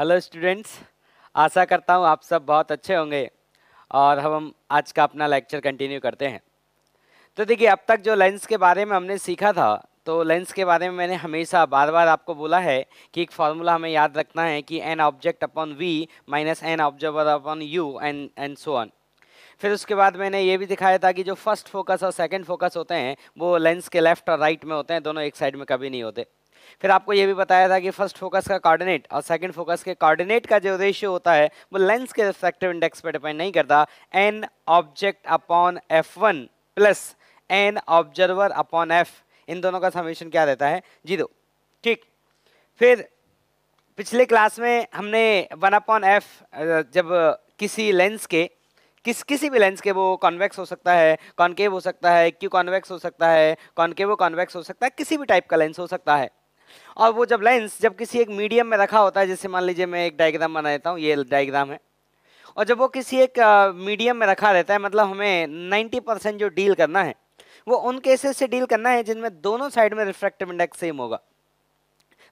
Hello students आशा करता हूँ आप सब बहुत अच्छे होंगे और हम आज का अपना लेक्चर कंटिन्यू करते हैं तो देखिए अब तक जो लेंस के बारे में हमने सीखा था तो लेंस के बारे में मैंने हमेशा बार बार आपको बोला है कि एक फार्मूला हमें याद रखना है कि n object upon we minus n observer upon u n n so on फिर उसके बाद मैंने ये भी दिखाया था कि जो फर्स्ट फोकस और सेकंड फोकस होते हैं वो लेंस के लेफ्ट और राइट में होते हैं दोनों एक साइड में कभी नहीं होते फिर आपको ये भी बताया था कि फर्स्ट फोकस का कॉर्डिनेट और सेकंड फोकस के कॉर्डिनेट का जो रेशियो होता है वो लेंस के रिफ्लेक्टिव इंडेक्स पर डिपेंड नहीं करता n object upon F one plus n observer upon f इन दोनों का समेशन क्या रहता है जीरो ठीक फिर पिछले क्लास में हमने वन अपॉन एफ जब किसी लेंस के किस किसी भी लेंस के वो कॉन्वेक्स हो सकता है कॉन्केव हो सकता है क्यू कॉन्वेक्स हो सकता है कॉन्केव कॉन्वेक्स हो सकता है किसी भी टाइप का लेंस हो सकता है और वो जब लेंस जब किसी एक मीडियम में रखा होता है जैसे मान लीजिए मैं एक डायग्राम बना देता हूँ ये डायग्राम है और जब वो किसी एक मीडियम में रखा रहता है मतलब हमें नाइन्टी परसेंट जो डील करना है वो उन केसेस से डील करना है जिनमें दोनों साइड में रिफ्रैक्टिव इंडेक्स सेम होगा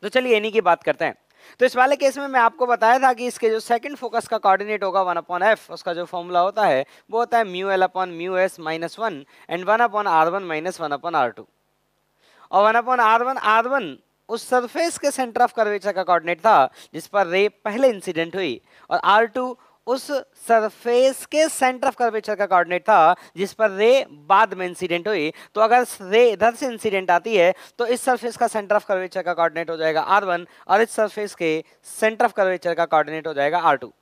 तो चलिए इन्हीं की बात करते हैं तो इस वाले केस में मैं आपको बताया था कि इसके जो सेकंड फोकस का कोऑर्डिनेट होगा वन अपॉन एफ उसका जो फॉर्मूला होता है वो होता है mu l upon mu s minus one and one upon r one minus one upon r two और one upon r one r one उस सरफेस के सेंटर ऑफ कर्वेचर का कोऑर्डिनेट था जिस पर रे पहले इंसिडेंट हुई और आर टू उस सरफेस के सेंटर ऑफ कर्वेचर का कोऑर्डिनेट था जिस पर रे बाद में इंसिडेंट हुई तो अगर रे इधर से इंसिडेंट आती है तो इस सरफेस का सेंटर ऑफ कर्वेचर का कोऑर्डिनेट हो जाएगा आर वन और इस सरफेस के सेंटर ऑफ कर्वेचर का कोऑर्डिनेट हो जाएगा आर टू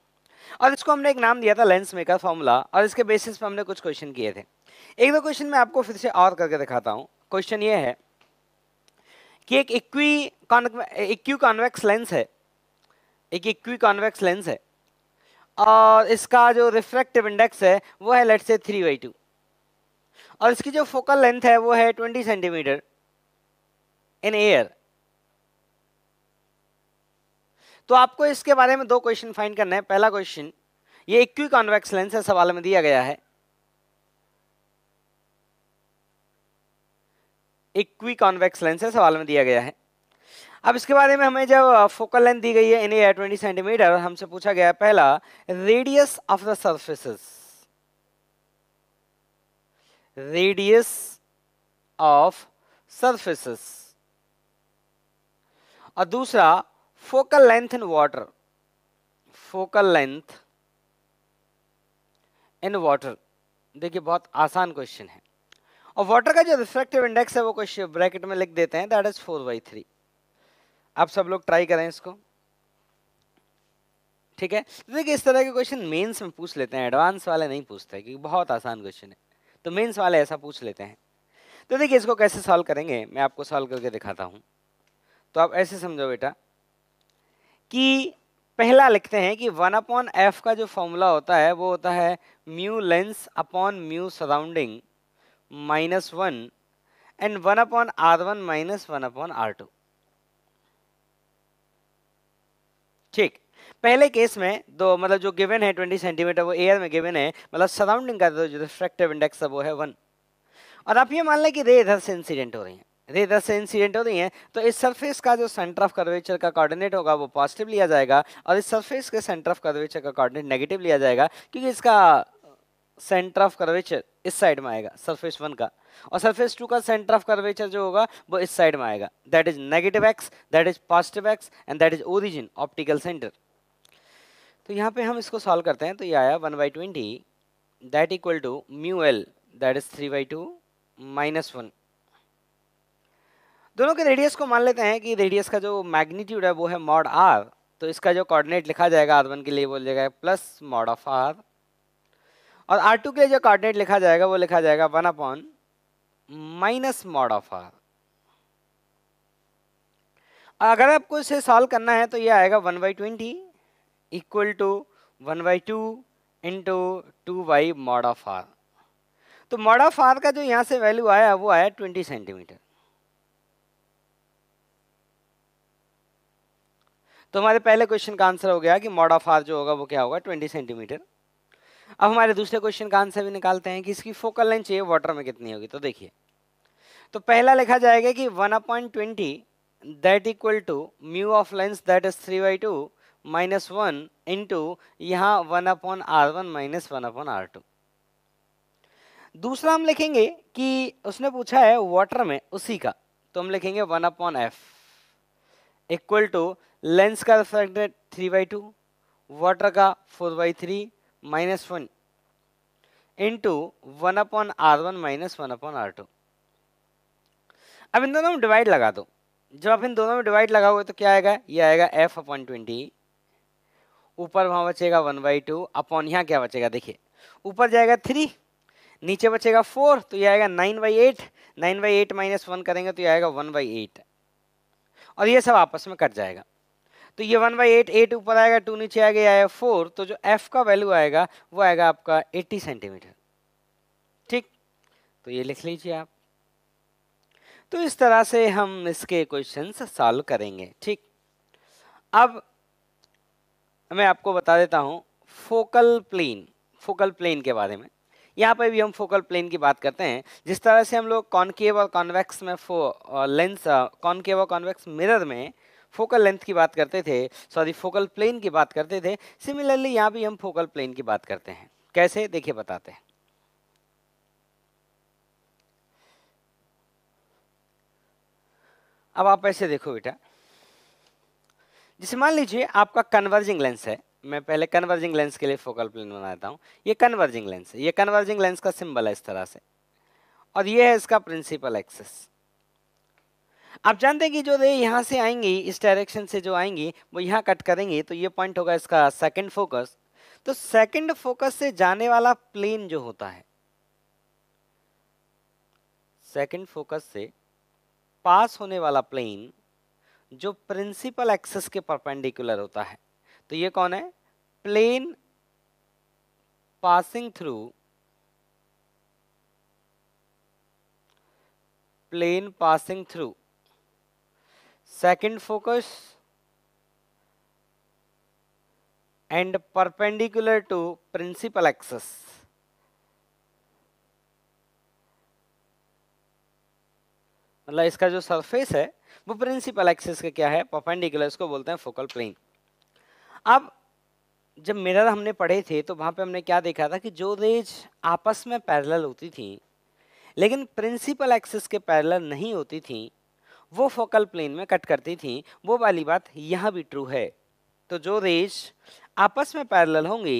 और इसको हमने एक नाम दिया था लेंस मेकर फॉर्मूला और इसके बेसिस पर हमने कुछ क्वेश्चन किए थे एक दो क्वेश्चन मैं आपको फिर से और करके दिखाता हूँ क्वेश्चन ये है कि एक इक्वी इक्वी कॉन्वेक्स लेंस है एक इक्वी कॉन्वेक्स लेंस है और इसका जो रिफ्रैक्टिव इंडेक्स है वो है लेट से थ्री बाई टू और इसकी जो फोकल लेंथ है वो है ट्वेंटी सेंटीमीटर इन एयर तो आपको इसके बारे में दो क्वेश्चन फाइंड करना है पहला क्वेश्चन ये इक्वी कॉन्वेक्स लेंस है सवाल में दिया गया है इक्वी कॉन्वेक्स लेंस है सवाल में दिया गया है अब इसके बारे में हमें जब फोकल लेंथ दी गई है इन ए ट्वेंटी सेंटीमीटर हमसे पूछा गया पहला radius of the surfaces radius of surfaces और दूसरा focal length in water focal length in water देखिए बहुत आसान क्वेश्चन है और वाटर का जो रिफ्लेक्टिव इंडेक्स है वो कुछ ब्रैकेट में लिख देते हैं that is four by three आप सब लोग ट्राई करें इसको ठीक है तो देखिए इस तरह के क्वेश्चन मेंस में पूछ लेते हैं एडवांस वाले नहीं पूछते क्योंकि बहुत आसान क्वेश्चन है तो मेंस वाले ऐसा पूछ लेते हैं तो देखिए इसको कैसे सॉल्व करेंगे मैं आपको सॉल्व करके दिखाता हूँ तो आप ऐसे समझो बेटा कि पहला लिखते हैं कि वन अपॉन एफ का जो फॉर्मूला होता है वो होता है mu lens upon mu surrounding minus 1 and 1 upon r1 minus 1 upon r2 ठीक पहले केस में दो मतलब जो गिवन है 20 सेंटीमीटर वो एयर में गिवन है मतलब सराउंडिंग का जो रिफ्रेक्टिव इंडेक्स है वो है वन और आप ये मान लें कि रे इधर से इंसिडेंट हो रही है रे इधर से इंसिडेंट हो रही है तो इस सरफेस का जो सेंटर ऑफ कर्वेचर का कोऑर्डिनेट होगा वो पॉजिटिव लिया जाएगा और इस सरफेस के सेंटर ऑफ कर्वेचर का कॉर्डिनेट नेगेटिव लिया जाएगा क्योंकि इसका सेंटर ऑफ कर्वेचर इस साइड में आएगा सरफेस वन का और सरफेस टू का सेंटर ऑफ कर्वेचर जो होगा वो इस साइड में आएगा that is negative x that is positive x and that is origin optical centre तो यहाँ पे हम इसको सॉल्व करते हैं तो ये आया one by twenty that equal to mu l that is three by two minus one दोनों के रेडियस को मान लेते हैं कि रेडियस का जो मैग्नीट्यूड है वो है मॉड आर तो इसका जो कोऑर्डिनेट लिखा जाएगा आर वन के लिए बोल जाएगा प्लस मॉड ऑफ आर और आर टू के लिए जो कॉर्डिनेट लिखा जाएगा वो लिखा जाएगा one upon minus mod of r अगर आपको इसे सॉल्व करना है तो ये आएगा one by twenty equal to one by two into two by mod of r तो मॉड ऑफ आर का जो यहाँ से वैल्यू आया वो आया ट्वेंटी सेंटीमीटर तो हमारे पहले क्वेश्चन का आंसर हो गया कि मॉड ऑफ आर जो होगा वो क्या होगा ट्वेंटी सेंटीमीटर अब हमारे दूसरे क्वेश्चन का आंसर भी निकालते हैं कि इसकी फोकल लेंथ चाहिए वाटर में कितनी होगी तो देखिए तो पहला लिखा जाएगा कि one upon twenty that equal to mu of lens that is three by two minus one into यहाँ one upon r one minus one upon r two दूसरा हम लिखेंगे कि उसने पूछा है वाटर में उसी का तो हम लिखेंगे one upon f equal to lens का reflected three by two water का four by three minus 1 into 1 upon r1 minus 1 upon r2 अब इन दोनों में डिवाइड लगा दो जब आप इन दोनों में डिवाइड लगाओगे तो क्या आएगा ये आएगा f अपॉन ट्वेंटी ऊपर वहाँ बचेगा वन बाई टू अपॉन यहाँ क्या बचेगा देखिए ऊपर जाएगा थ्री नीचे बचेगा फोर तो ये आएगा nine by eight nine by eight minus one करेंगे तो ये आएगा वन बाई एट और ये सब आपस में कट जाएगा तो ये वन बाई एट एट ऊपर आएगा टू नीचे आ गया है फोर तो जो एफ का वैल्यू आएगा वो आएगा आपका एट्टी सेंटीमीटर ठीक तो ये लिख लीजिए आप तो इस तरह से हम इसके क्वेश्चन सॉल्व करेंगे ठीक अब मैं आपको बता देता हूँ फोकल प्लेन फोकल प्लेन के बारे में यहाँ पर भी हम फोकल प्लेन की बात करते हैं जिस तरह से हम लोग कॉन्केव और कॉन्वेक्स में फो लेंस कॉन्केव और कॉन्वेक्स मिरर में फोकल लेंथ की बात करते थे सॉरी फोकल प्लेन की बात करते थे सिमिलरली यहाँ भी हम फोकल प्लेन की बात करते हैं कैसे देखिए बताते हैं अब आप ऐसे देखो बेटा जैसे मान लीजिए आपका कन्वर्जिंग लेंस है मैं पहले कन्वर्जिंग लेंस के लिए फोकल प्लेन बनाता हूँ ये कन्वर्जिंग लेंस है ये कन्वर्जिंग लेंस का सिंबल है इस तरह से और ये है इसका प्रिंसिपल एक्सेस आप जानते हैं कि जो रे यहाँ से आएंगी इस डायरेक्शन से जो आएंगी वो यहाँ कट करेंगी तो ये पॉइंट होगा इसका सेकंड फोकस तो सेकंड फोकस से जाने वाला प्लेन जो होता है सेकंड फोकस से पास होने वाला प्लेन जो प्रिंसिपल एक्सेस के परपेंडिकुलर होता है तो ये कौन है plane passing through plane passing through second focus and perpendicular to principal axis मतलब इसका जो सरफेस है वो प्रिंसिपल एक्सिस का क्या है परपेंडिकुलर इसको बोलते हैं फोकल प्लेन अब जब मिरर हमने पढ़े थे तो वहाँ पे हमने क्या देखा था कि जो रेज आपस में पैरेलल होती थी लेकिन प्रिंसिपल एक्सिस के पैरेलल नहीं होती थी वो फोकल प्लेन में कट करती थी वो वाली बात यहाँ भी ट्रू है तो जो रेज आपस में पैरेलल होंगी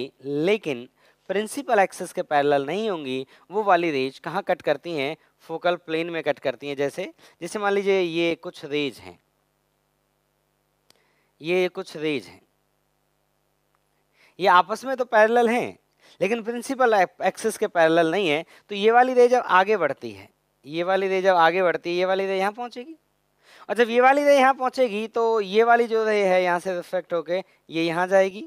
लेकिन प्रिंसिपल एक्सेस के पैरेलल नहीं होंगी वो वाली रेज कहाँ कट करती हैं फोकल प्लेन में कट करती हैं जैसे जैसे मान लीजिए ये कुछ रेज हैं ये कुछ रेज हैं ये आपस में तो पैरेलल हैं लेकिन प्रिंसिपल एक्सेस के पैरेलल नहीं है तो ये वाली रेज अब आगे बढ़ती है ये वाली रेज अब आगे बढ़ती है ये वाली रेज यहाँ पहुँचेगी और जब ये वाली रे यहाँ पहुँचेगी तो ये वाली जो रे है यहाँ से रिफ्लेक्ट होके ये यहाँ जाएगी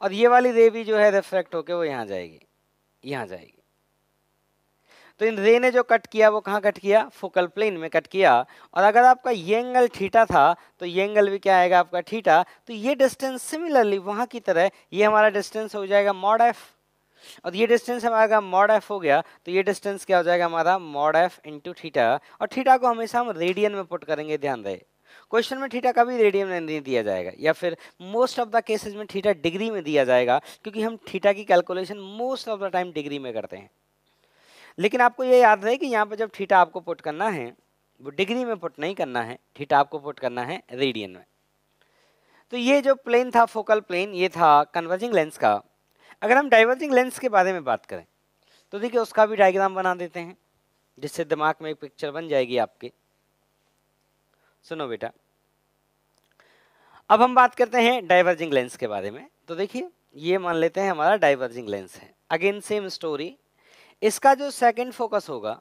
और ये वाली रे भी जो है रिफ्लेक्ट होके वो यहाँ जाएगी यहाँ जाएगी तो इन रे ने जो कट किया वो कहाँ कट किया फोकल प्लेन में कट किया और अगर आपका ये एंगल ठीटा था तो ये एंगल भी क्या आएगा आपका ठीठा तो ये डिस्टेंस सिमिलरली वहाँ की तरह ये हमारा डिस्टेंस हो जाएगा मॉड एफ़ और ये डिस्टेंस हमारा मॉड एफ हो गया तो ये डिस्टेंस क्या हो जाएगा हमारा मॉड एफ इंटू थीटा और थीटा को हमेशा हम रेडियन में पुट करेंगे ध्यान रहे क्वेश्चन में थीटा कभी रेडियन में नहीं दिया जाएगा या फिर मोस्ट ऑफ द केसेज में थीटा डिग्री में दिया जाएगा क्योंकि हम थीटा की calculation most of the time degree में करते हैं लेकिन आपको ये याद रहे कि यहाँ पर जब थीटा आपको पुट करना है वो डिग्री में पुट नहीं करना है थीटा आपको पुट करना है रेडियन में तो ये जो प्लेन था फोकल प्लेन ये था कन्वर्जिंग लेंस का अगर हम डाइवर्जिंग लेंस के बारे में बात करें तो देखिए उसका भी डायग्राम बना देते हैं जिससे दिमाग में एक पिक्चर बन जाएगी आपके सुनो बेटा अब हम बात करते हैं डाइवर्जिंग लेंस के बारे में तो देखिए ये मान लेते हैं हमारा डाइवर्जिंग लेंस है अगेन सेम स्टोरी इसका जो सेकंड फोकस होगा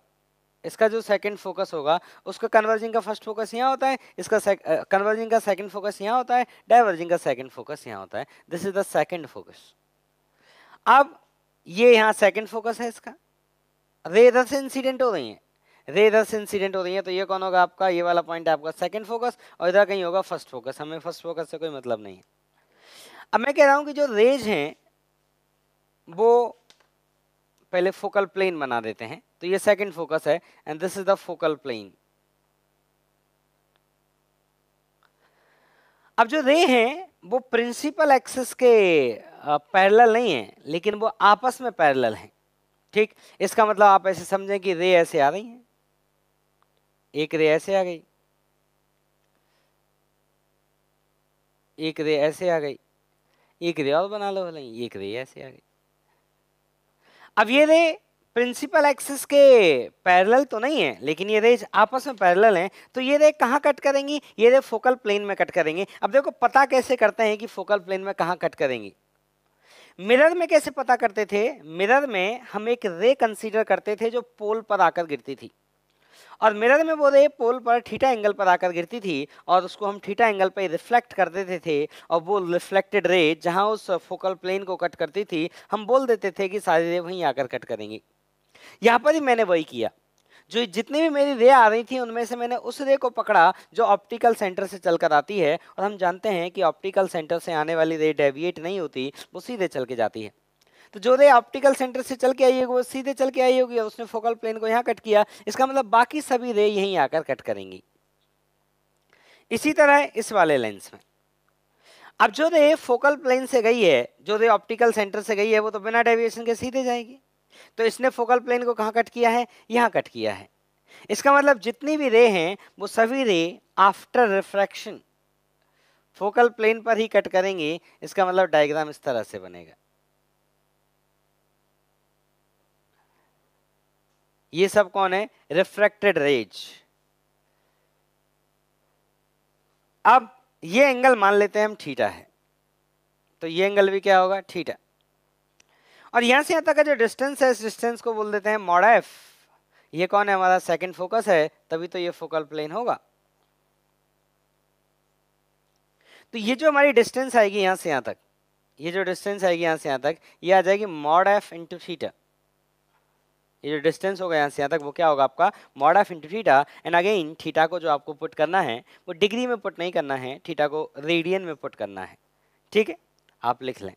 इसका जो सेकंड फोकस होगा उसका कन्वर्जिंग का फर्स्ट फोकस यहाँ होता है इसका कन्वर्जिंग का सेकंड फोकस यहाँ होता है डाइवर्जिंग का सेकंड फोकस यहाँ होता है this is the second focus अब ये यहाँ सेकंड फोकस है इसका रेदस इंसिडेंट हो रही है रेदस इंसिडेंट हो रही है तो ये कौन होगा आपका ये वाला पॉइंट आपका सेकंड फोकस और इधर कहीं होगा फर्स्ट फोकस हमें फर्स्ट फोकस से कोई मतलब नहीं है अब मैं कह रहा हूँ कि जो रेज हैं वो पहले फोकल प्लेन बना देते हैं तो ये सेकंड फोकस है and this is the focal plane अब जो रे हैं वो प्रिंसिपल एक्सेस के पैरेलल नहीं है लेकिन वो आपस में पैरेलल हैं ठीक इसका मतलब आप ऐसे समझें कि रे ऐसे आ रही हैं एक रे ऐसे आ गई एक रे ऐसे आ गई एक रे और बना लो नहीं एक रे ऐसे आ गई अब ये रे प्रिंसिपल एक्सिस के पैरेलल तो नहीं है लेकिन ये रे आपस में पैरेलल हैं तो ये रे कहाँ कट करेंगी ये रे फोकल प्लेन में कट करेंगी अब देखो पता कैसे करते हैं कि फोकल प्लेन में कहाँ कट करेंगी मिरर में कैसे पता करते थे मिरर में हम एक रे कंसीडर करते थे जो पोल पर आकर गिरती थी और मिरर में वो रे पोल पर ठीठा एंगल पर आकर गिरती थी और उसको हम ठीठा एंगल पर रिफ्लेक्ट कर देते थे और वो रिफ्लेक्टेड रे जहाँ उस फोकल प्लेन को कट करती थी हम बोल देते थे कि सारी रे वहीं आकर कट करेंगी यहाँ पर ही मैंने वही किया जो जितनी भी मेरी रे आ रही थी उनमें से मैंने उस रे को पकड़ा जो ऑप्टिकल सेंटर से चलकर आती है और हम जानते हैं कि ऑप्टिकल सेंटर से आने वाली रे डेविएट नहीं होती वो सीधे चल के जाती है तो जो रे ऑप्टिकल सेंटर से चल के आई होगी वो सीधे चल के आई होगी और उसने फोकल प्लेन को यहाँ कट किया इसका मतलब बाकी सभी रे यहीं आकर कट करेंगी इसी तरह इस वाले लेंस में अब जो रे फोकल प्लेन से गई है जो रे ऑप्टिकल सेंटर से गई है वो तो बिना डेविएशन के सीधे जाएगी तो इसने फोकल प्लेन को कहाँ कट किया है यहाँ कट किया है इसका मतलब जितनी भी रे हैं वो सभी रे आफ्टर रिफ्रैक्शन फोकल प्लेन पर ही कट करेंगे इसका मतलब डायग्राम इस तरह से बनेगा ये सब कौन है रिफ्रैक्टेड रेज अब ये एंगल मान लेते हैं हम ठीटा है तो ये एंगल भी क्या होगा ठीटा और यहाँ से यहाँ तक का जो डिस्टेंस है इस डिस्टेंस को बोल देते हैं मॉडा एफ ये कौन है हमारा सेकंड फोकस है तभी तो ये फोकल प्लेन होगा तो ये जो हमारी डिस्टेंस आएगी यहाँ से यहाँ तक ये जो डिस्टेंस आएगी यहाँ से यहाँ तक ये आ जाएगी मॉड एफ इंटू थीटा ये जो डिस्टेंस होगा यहाँ से यहाँ तक वो क्या होगा आपका mod of into theta and again theta को जो आपको पुट करना है वो डिग्री में पुट नहीं करना है थीटा को रेडियन में पुट करना है ठीक है आप लिख लें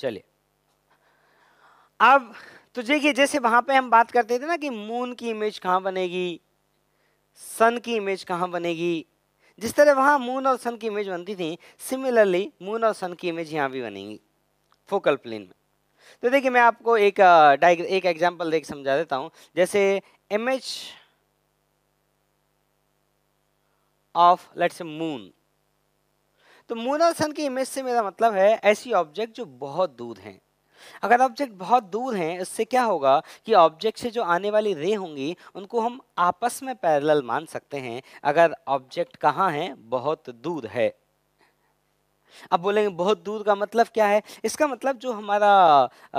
चलिए अब तो देखिए जैसे वहां पे हम बात करते थे ना कि मून की इमेज कहाँ बनेगी सन की इमेज कहाँ बनेगी जिस तरह वहां मून और सन की इमेज बनती थी सिमिलरली मून और सन की इमेज यहाँ भी बनेगी फोकल प्लेन में तो देखिए मैं आपको एक डाइग एक एग्जाम्पल देख समझा देता हूँ जैसे इमेज ऑफ लेट्स मून तो मूनल सन की इमेज से मेरा मतलब है ऐसी ऑब्जेक्ट जो बहुत दूर हैं अगर ऑब्जेक्ट बहुत दूर हैं इससे क्या होगा कि ऑब्जेक्ट से जो आने वाली रे होंगी उनको हम आपस में पैरेलल मान सकते हैं अगर ऑब्जेक्ट कहाँ है बहुत दूर है अब बोलेंगे बहुत दूर का मतलब क्या है इसका मतलब जो हमारा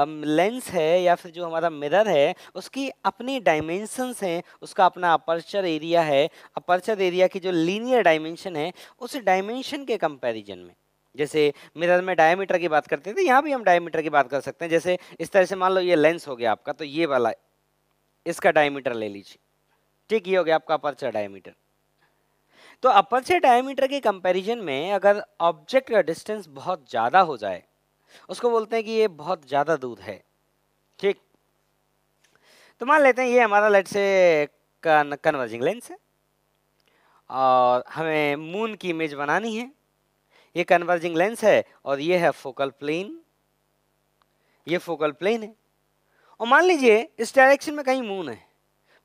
लेंस है या फिर जो हमारा मिरर है उसकी अपनी डायमेंशंस हैं उसका अपना अपर्चर एरिया है अपर्चर एरिया की जो लीनियर डायमेंशन है उस डायमेंशन के कंपैरिजन में जैसे मिरर में डायमीटर की बात करते थे तो यहाँ भी हम डायमीटर की बात कर सकते हैं जैसे इस तरह से मान लो ये लेंस हो गया आपका तो ये वाला इसका डायमीटर ले लीजिए ठीक ये हो गया आपका अपर्चर डायमीटर तो अपर से डायमीटर के कंपैरिजन में अगर ऑब्जेक्ट का डिस्टेंस बहुत ज़्यादा हो जाए उसको बोलते हैं कि ये बहुत ज़्यादा दूर है ठीक तो मान लेते हैं ये हमारा लेट से कन्वर्जिंग लेंस है और हमें मून की इमेज बनानी है ये कन्वर्जिंग लेंस है और ये है फोकल प्लेन ये फोकल प्लेन है और मान लीजिए इस डायरेक्शन में कहीं मून है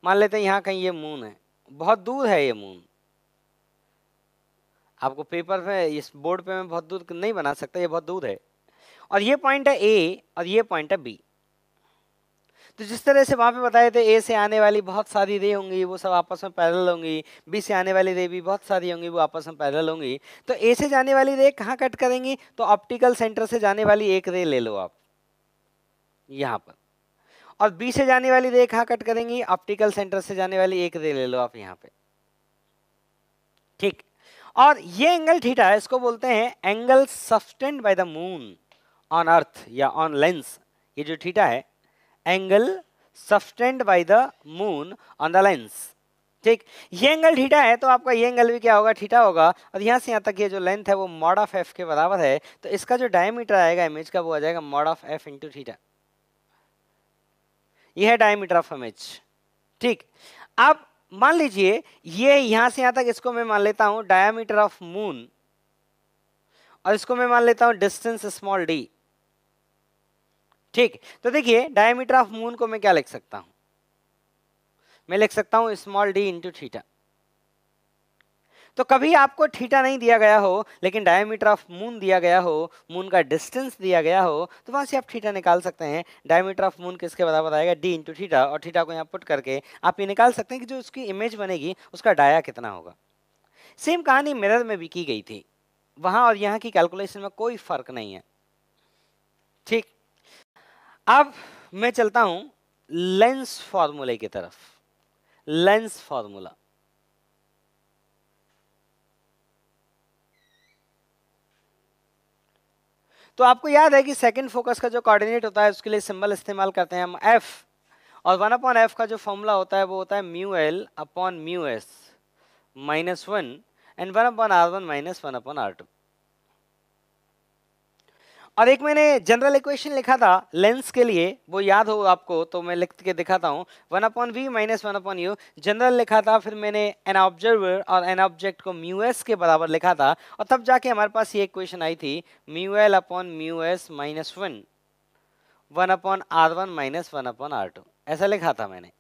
मान लेते हैं यहाँ कहीं ये मून है बहुत दूर है ये मून आपको पेपर में इस बोर्ड पे मैं बहुत दूर नहीं बना सकता ये बहुत दूर है और ये पॉइंट है ए और ये पॉइंट है बी तो जिस तरह से वहाँ पे बताए थे ए से आने वाली बहुत सारी रे होंगी वो सब आपस में पैरल होंगी बी से आने वाली रे भी बहुत सारी होंगी वो आपस में पैरल होंगी तो ए से जाने वाली रे कहाँ कट करेंगी तो ऑप्टिकल सेंटर से जाने वाली एक रे ले लो आप यहाँ पर और बी से जाने वाली रे कहाँ कट करेंगी ऑप्टिकल सेंटर से जाने वाली एक रे ले लो आप यहाँ पे ठीक और ये एंगल थीटा है इसको बोलते हैं angle subtended by the moon on earth या ऑन लेंस ये जो थीटा है angle subtended by the moon on the lens ठीक ये एंगल थीटा है तो आपका ये एंगल भी क्या होगा थीटा होगा और यहाँ से यहाँ तक ये जो लेंथ है वो मॉड ऑफ एफ के बराबर है तो इसका जो डायमीटर आएगा इमेज का वो आ जाएगा mod of f into theta ये है डायमीटर ऑफ इमेज ठीक अब मान लीजिए ये यहां से यहां तक इसको मैं मान लेता हूं डायामीटर ऑफ मून और इसको मैं मान लेता हूं डिस्टेंस स्मॉल डी ठीक तो देखिए डायामीटर ऑफ मून को मैं क्या लिख सकता हूं मैं लिख सकता हूं स्मॉल डी इंटू थीटा तो कभी आपको ठीटा नहीं दिया गया हो लेकिन डायमीटर ऑफ मून दिया गया हो मून का डिस्टेंस दिया गया हो तो वहाँ से आप ठीटा निकाल सकते हैं डायमीटर ऑफ मून किसके बराबर आएगा डी इंटू थीटा और थीटा को यहाँ पुट करके आप ये निकाल सकते हैं कि जो उसकी इमेज बनेगी उसका डाया कितना होगा सेम कहानी मिरर में भी की गई थी वहाँ और यहाँ की कैलकुलेशन में कोई फर्क नहीं है ठीक अब मैं चलता हूँ लेंस फॉर्मूले की तरफ लेंस फॉर्मूला तो आपको याद है कि सेकेंड फोकस का जो कोऑर्डिनेट होता है उसके लिए सिंबल इस्तेमाल करते हैं हम एफ और वन अपॉन एफ का जो फॉर्मूला होता है वो होता है mu l upon mu s minus one and one upon r one minus one upon r two और एक मैंने जनरल इक्वेशन लिखा था लेंस के लिए वो याद हो आपको तो मैं लिख के दिखाता हूँ one upon we minus one upon u general लिखा था फिर मैंने एन ऑब्जर्वर और एन ऑब्जेक्ट को म्यू एस के बराबर लिखा था और तब जाके हमारे पास ये इक्वेशन आई थी mu l upon mu s minus one one upon r one minus one upon r two ऐसा लिखा था मैंने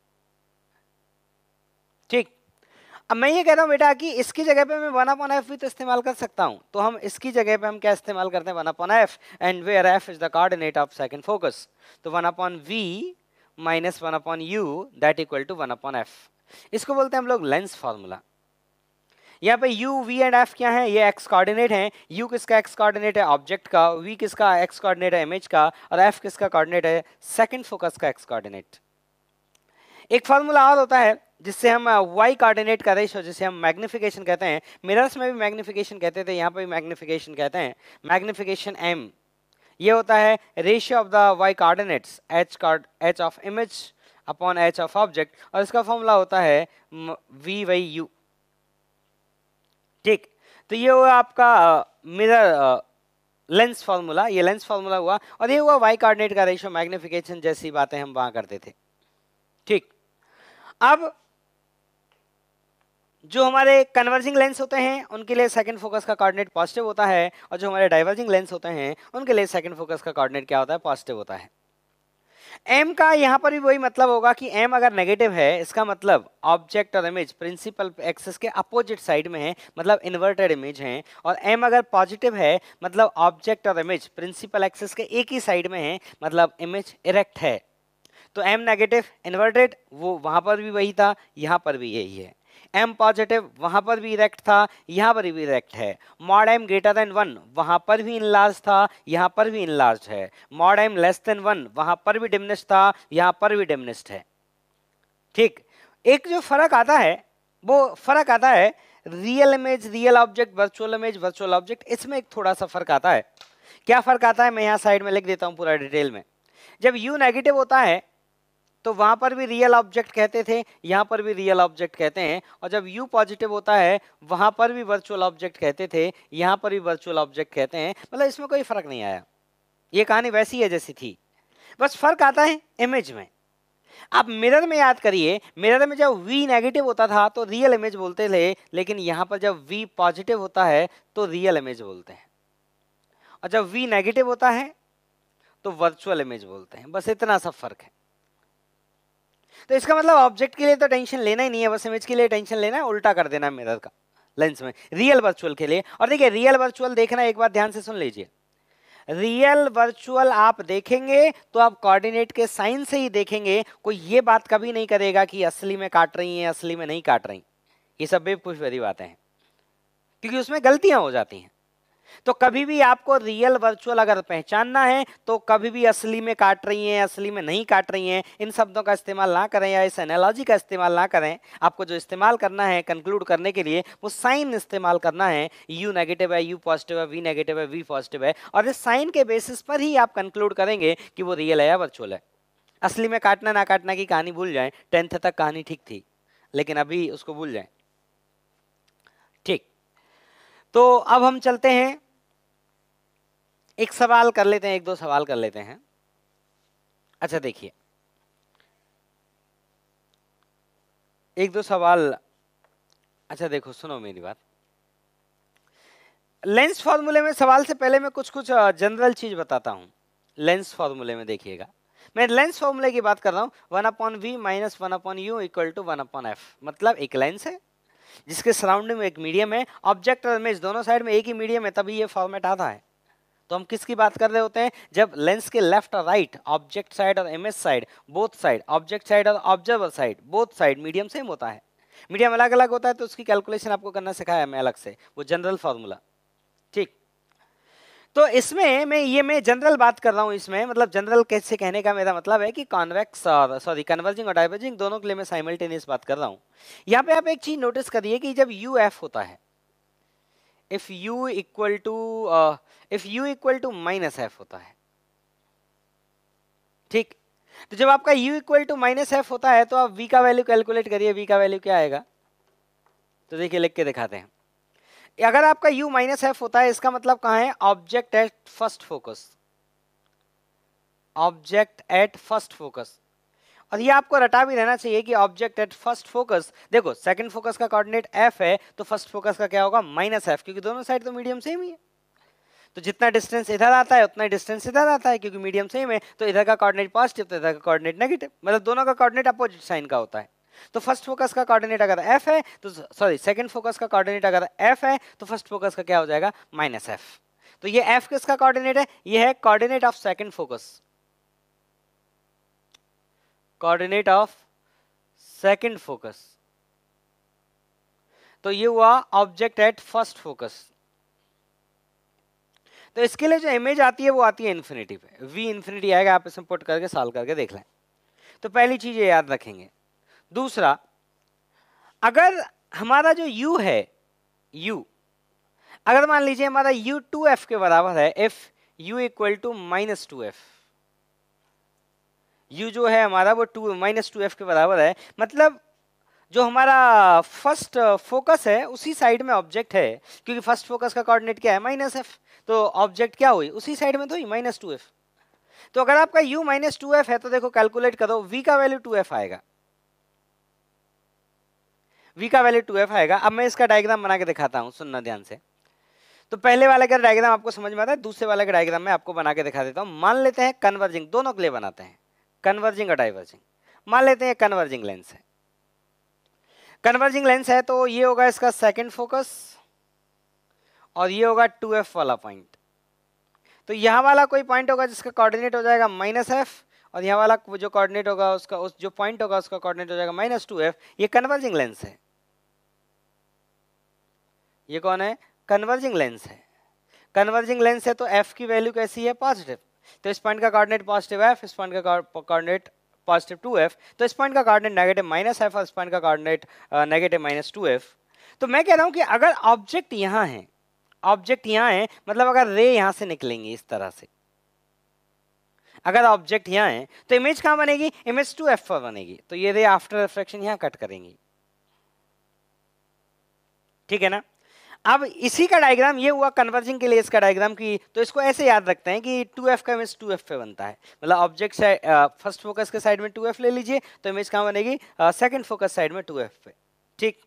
ठीक अब मैं ये कह रहा हूँ बेटा कि इसकी जगह पे मैं वन अपॉन एफ भी तो इस्तेमाल कर सकता हूँ तो हम इसकी जगह पे हम क्या इस्तेमाल करते हैं one upon f and where f is the coordinate of second focus तो one upon we minus one upon you that equal to one upon f इसको बोलते हैं हम लोग लेंस फार्मूला यहाँ पे u, v एंड f क्या है ये x कोऑर्डिनेट हैं u किसका x कोऑर्डिनेट है ऑब्जेक्ट का v किसका x कोऑर्डिनेट है इमेज का और f किसका कोऑर्डिनेट है सेकंड फोकस का x कोऑर्डिनेट एक फार्मूला और होता है जिससे हम वाई कार्डिनेट का रेशो जिसे हम मैग्निफिकेशन कहते हैं मिरर्स में भी मैग्निफिकेशन कहते थे यहाँ पर भी मैग्निफिकेशन कहते हैं मैग्निफिकेशन एम ये होता है ratio of the y coordinates h card h of image upon h of object और इसका फॉर्मूला होता है वी वाई यू ठीक तो ये हुआ आपका मिरर लेंस फॉर्मूला ये लेंस फॉर्मूला हुआ और ये हुआ वाई कार्डिनेट का रेशियो मैग्निफिकेशन जैसी बातें हम वहाँ करते थे ठीक अब जो हमारे कन्वर्जिंग लेंस होते हैं उनके लिए सेकंड फोकस का कोऑर्डिनेट पॉजिटिव होता है और जो हमारे डाइवर्जिंग लेंस होते हैं उनके लिए सेकंड फोकस का कोऑर्डिनेट क्या होता है पॉजिटिव होता है एम का यहाँ पर भी वही मतलब होगा कि एम अगर नेगेटिव है इसका मतलब ऑब्जेक्ट और इमेज प्रिंसिपल एक्सेस के अपोजिट साइड में मतलब है मतलब इन्वर्टेड इमेज है और एम अगर पॉजिटिव है मतलब ऑब्जेक्ट और इमेज प्रिंसिपल एक्सेस के एक ही साइड में है मतलब इमेज इरेक्ट है तो एम नेगेटिव इन्वर्टेड वो वहाँ पर भी वही था यहाँ पर भी यही है एम पॉजिटिव वहाँ पर भी इरेक्ट था यहाँ पर भी इरेक्ट है mod m greater than one वहाँ पर भी इनलार्ज था यहाँ पर भी इनलार्ज है mod m less than one वहाँ पर भी डिमनिस्ट था यहाँ पर भी डिमनिस्ट है ठीक एक जो फर्क आता है वो फर्क आता है real image real object virtual image virtual object इसमें एक थोड़ा सा फर्क आता है क्या फर्क आता है मैं यहाँ साइड में लिख देता हूँ पूरा डिटेल में जब यू नेगेटिव होता है तो वहाँ पर भी रियल ऑब्जेक्ट कहते थे यहाँ पर भी रियल ऑब्जेक्ट कहते हैं और जब यू पॉजिटिव होता है वहाँ पर भी वर्चुअल ऑब्जेक्ट कहते थे यहाँ पर भी वर्चुअल ऑब्जेक्ट कहते हैं मतलब इसमें कोई फर्क नहीं आया ये कहानी वैसी है जैसी थी बस फर्क आता है इमेज में आप मिरर में याद करिए मिरर में जब वी नेगेटिव होता था तो रियल इमेज बोलते थे लेकिन यहां पर जब वी पॉजिटिव होता है तो रियल इमेज बोलते हैं और जब वी नेगेटिव होता है तो वर्चुअल इमेज बोलते हैं बस इतना सा फर्क है तो इसका मतलब ऑब्जेक्ट के लिए तो टेंशन लेना ही नहीं है बस इमेज के लिए टेंशन लेना है उल्टा कर देना मिरर का लेंस में रियल वर्चुअल के लिए और देखिए रियल वर्चुअल देखना एक बार ध्यान से सुन लीजिए रियल वर्चुअल आप देखेंगे तो आप कोऑर्डिनेट के साइन से ही देखेंगे कोई ये बात कभी नहीं करेगा कि असली में काट रही है असली में नहीं काट रही ये सब बेवकूफ वाली बातें हैं क्योंकि उसमें गलतियां हो जाती हैं तो कभी भी आपको रियल वर्चुअल अगर पहचानना है तो कभी भी असली में काट रही हैं असली में नहीं काट रही हैं इन शब्दों का इस्तेमाल ना करें या इस एनालॉजी का इस्तेमाल ना करें आपको जो इस्तेमाल करना है कंक्लूड करने के लिए वो साइन इस्तेमाल करना है यू नेगेटिव है यू पॉजिटिव है वी नेगेटिव है वी पॉजिटिव है और इस साइन के बेसिस पर ही आप कंक्लूड करेंगे कि वो रियल है या वर्चुअल है असली में काटना ना काटना की कहानी भूल जाएं टेंथ तक कहानी ठीक थी लेकिन अभी उसको भूल जाएं ठीक तो अब हम चलते हैं एक सवाल कर लेते हैं एक दो सवाल कर लेते हैं अच्छा देखिए एक दो सवाल अच्छा देखो सुनो मेरी बात लेंस फॉर्मूले में सवाल से पहले मैं कुछ कुछ जनरल चीज बताता हूँ लेंस फॉर्मूले में देखिएगा मैं लेंस फॉर्मूले की बात कर रहा हूँ one upon we minus one upon you equal to one upon f मतलब एक लेंस है जिसके सराउंडिंग में एक मीडियम है ऑब्जेक्ट और इमेज दोनों साइड में एक ही मीडियम है तभी ये फॉर्मेट आता है तो हम किसकी बात कर रहे होते हैं जब लेंस के लेफ्ट और राइट ऑब्जेक्ट साइड और image side both side object side और observer side both side medium same होता है मीडियम अलग अलग होता है तो उसकी कैलकुलेशन आपको करना सिखाया मैं अलग से वो जनरल फॉर्मूला ठीक तो इसमें मैं ये मैं जनरल बात कर रहा हूँ इसमें मतलब जनरल कैसे कहने का मेरा मतलब है कि कॉन्वेक्स और सॉरी कन्वर्जिंग और डाइवर्जिंग दोनों के लिए मैं साइमल्टेनियस बात कर रहा हूँ यहाँ पे आप एक चीज़ नोटिस करिए कि जब यू एफ होता है if u equal to if u equal to minus f होता है ठीक तो जब आपका u equal to minus f होता है तो आप v का वैल्यू कैलकुलेट करिए v का वैल्यू क्या आएगा तो देखिए लिख के दिखाते हैं अगर आपका u माइनस एफ होता है इसका मतलब कहां है object at first focus object at first focus और ये आपको रटा भी रहना चाहिए कि ऑब्जेक्ट एट फर्स्ट फोकस देखो सेकंड फोकस का कोऑर्डिनेट एफ है तो फर्स्ट फोकस का क्या होगा माइनस एफ क्योंकि दोनों साइड तो मीडियम सेम ही है तो जितना डिस्टेंस इधर आता है उतना डिस्टेंस इधर आता है क्योंकि मीडियम सेम है तो इधर का कॉर्डिनेट पॉजिटिव तो इधर का कॉर्डिनेट नेगेटिव मतलब दोनों का कॉर्डिनेट अपोजिट साइन का होता है तो फर्स्ट फोकस का कॉर्डिनेट अगर एफ है तो सॉरी सेकेंड फोकस का कॉर्डिनेट अगर एफ है तो फर्स्ट फोकस का क्या हो जाएगा माइनस एफ तो ये एफ किसका कोऑर्डिनेट है ये है coordinate of second focus coordinate of second focus तो ये हुआ ऑब्जेक्ट एट फर्स्ट फोकस तो इसके लिए जो इमेज आती है वो आती है इन्फिनिटी पे वी इन्फिनिटी आएगा आप इसमें पुट करके साल करके देख लें तो पहली चीज़ ये याद रखेंगे दूसरा अगर हमारा जो यू है यू अगर मान लीजिए हमारा यू टू एफ के बराबर है f u equal to minus two f u जो है हमारा वो टू माइनस टू एफ के बराबर है मतलब जो हमारा फर्स्ट फोकस uh, है उसी साइड में ऑब्जेक्ट है क्योंकि फर्स्ट फोकस का कोऑर्डिनेट क्या है माइनस एफ तो ऑब्जेक्ट क्या हुई उसी साइड में तो हुई माइनस टू एफ तो अगर आपका u माइनस टू एफ है तो देखो कैलकुलेट करो v का वैल्यू टू एफ आएगा v का वैल्यू टू एफ आएगा अब मैं इसका डायग्राम बना के दिखाता हूँ सुनना ध्यान से तो पहले वाले का डायग्राम आपको समझ में आता है दूसरे वाले का डायग्राम मैं आपको बना के दिखा देता हूँ मान लेते हैं कन्वर्जिंग दोनों के लिए बनाते हैं कन्वर्जिंग और डाइवर्जिंग मान लेते हैं कन्वर्जिंग लेंस है कन्वर्जिंग लेंस है तो ये होगा इसका सेकंड फोकस और ये होगा टू एफ वाला पॉइंट तो यहां वाला कोई पॉइंट होगा जिसका कोऑर्डिनेट हो जाएगा माइनस एफ और यहां वाला जो कोऑर्डिनेट होगा उसका उस जो पॉइंट होगा उसका कोऑर्डिनेट हो जाएगा माइनस टू एफ ये कन्वर्जिंग लेंस है ये कौन है कन्वर्जिंग लेंस है कन्वर्जिंग लेंस है तो एफ की वैल्यू कैसी है पॉजिटिव तो इस पॉइंट का कॉर्डिनेट पॉजिटिव एफ इस पॉइंट का कॉर्डिनेट पॉजिटिव टू एफ तो इस पॉइंट का कॉर्डिनेट नेगेटिव माइनस एफ और इस पॉइंट का coordinate negative minus two F तो मैं कह रहा हूँ कि अगर ऑब्जेक्ट यहाँ है ऑब्जेक्ट यहाँ है मतलब अगर रे यहाँ से निकलेंगे इस तरह से अगर ऑब्जेक्ट यहाँ है तो इमेज कहाँ बनेगी इमेज टू एफ पर बनेगी तो ये रे आफ्टर रिफ्लेक्शन यहाँ कट करेंगी ठीक है ना अब इसी का डायग्राम ये हुआ कन्वर्जिंग के लिए इसका डायग्राम की तो इसको ऐसे याद रखते हैं कि टू एफ का इमेज टू एफ पे बनता है मतलब ऑब्जेक्ट फर्स्ट फोकस के साइड में टू एफ ले लीजिए तो इमेज कहाँ बनेगी सेकंड फोकस साइड में टू एफ पे ठीक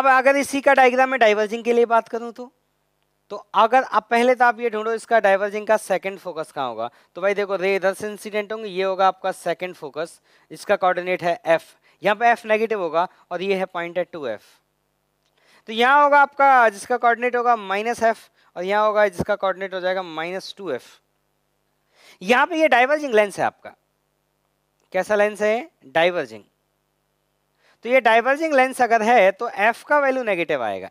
अब अगर इसी का डायग्राम में डाइवर्जिंग के लिए बात करूँ तो तो अगर आप पहले तो आप ये ढूंढो इसका डाइवर्जिंग का सेकंड फोकस कहाँ होगा तो भाई देखो रे इधर से इंसिडेंट होंगे ये होगा आपका सेकंड फोकस इसका कोऑर्डिनेट है एफ यहाँ पे एफ नेगेटिव होगा और ये है पॉइंट है टू एफ़ तो यहाँ होगा आपका जिसका कोऑर्डिनेट होगा माइनस एफ और यहाँ होगा जिसका कोऑर्डिनेट हो जाएगा माइनस टू एफ यहाँ पर यह डाइवर्जिंग लेंस है आपका कैसा लेंस है डाइवर्जिंग तो ये डाइवर्जिंग लेंस अगर है तो एफ का वैल्यू नेगेटिव आएगा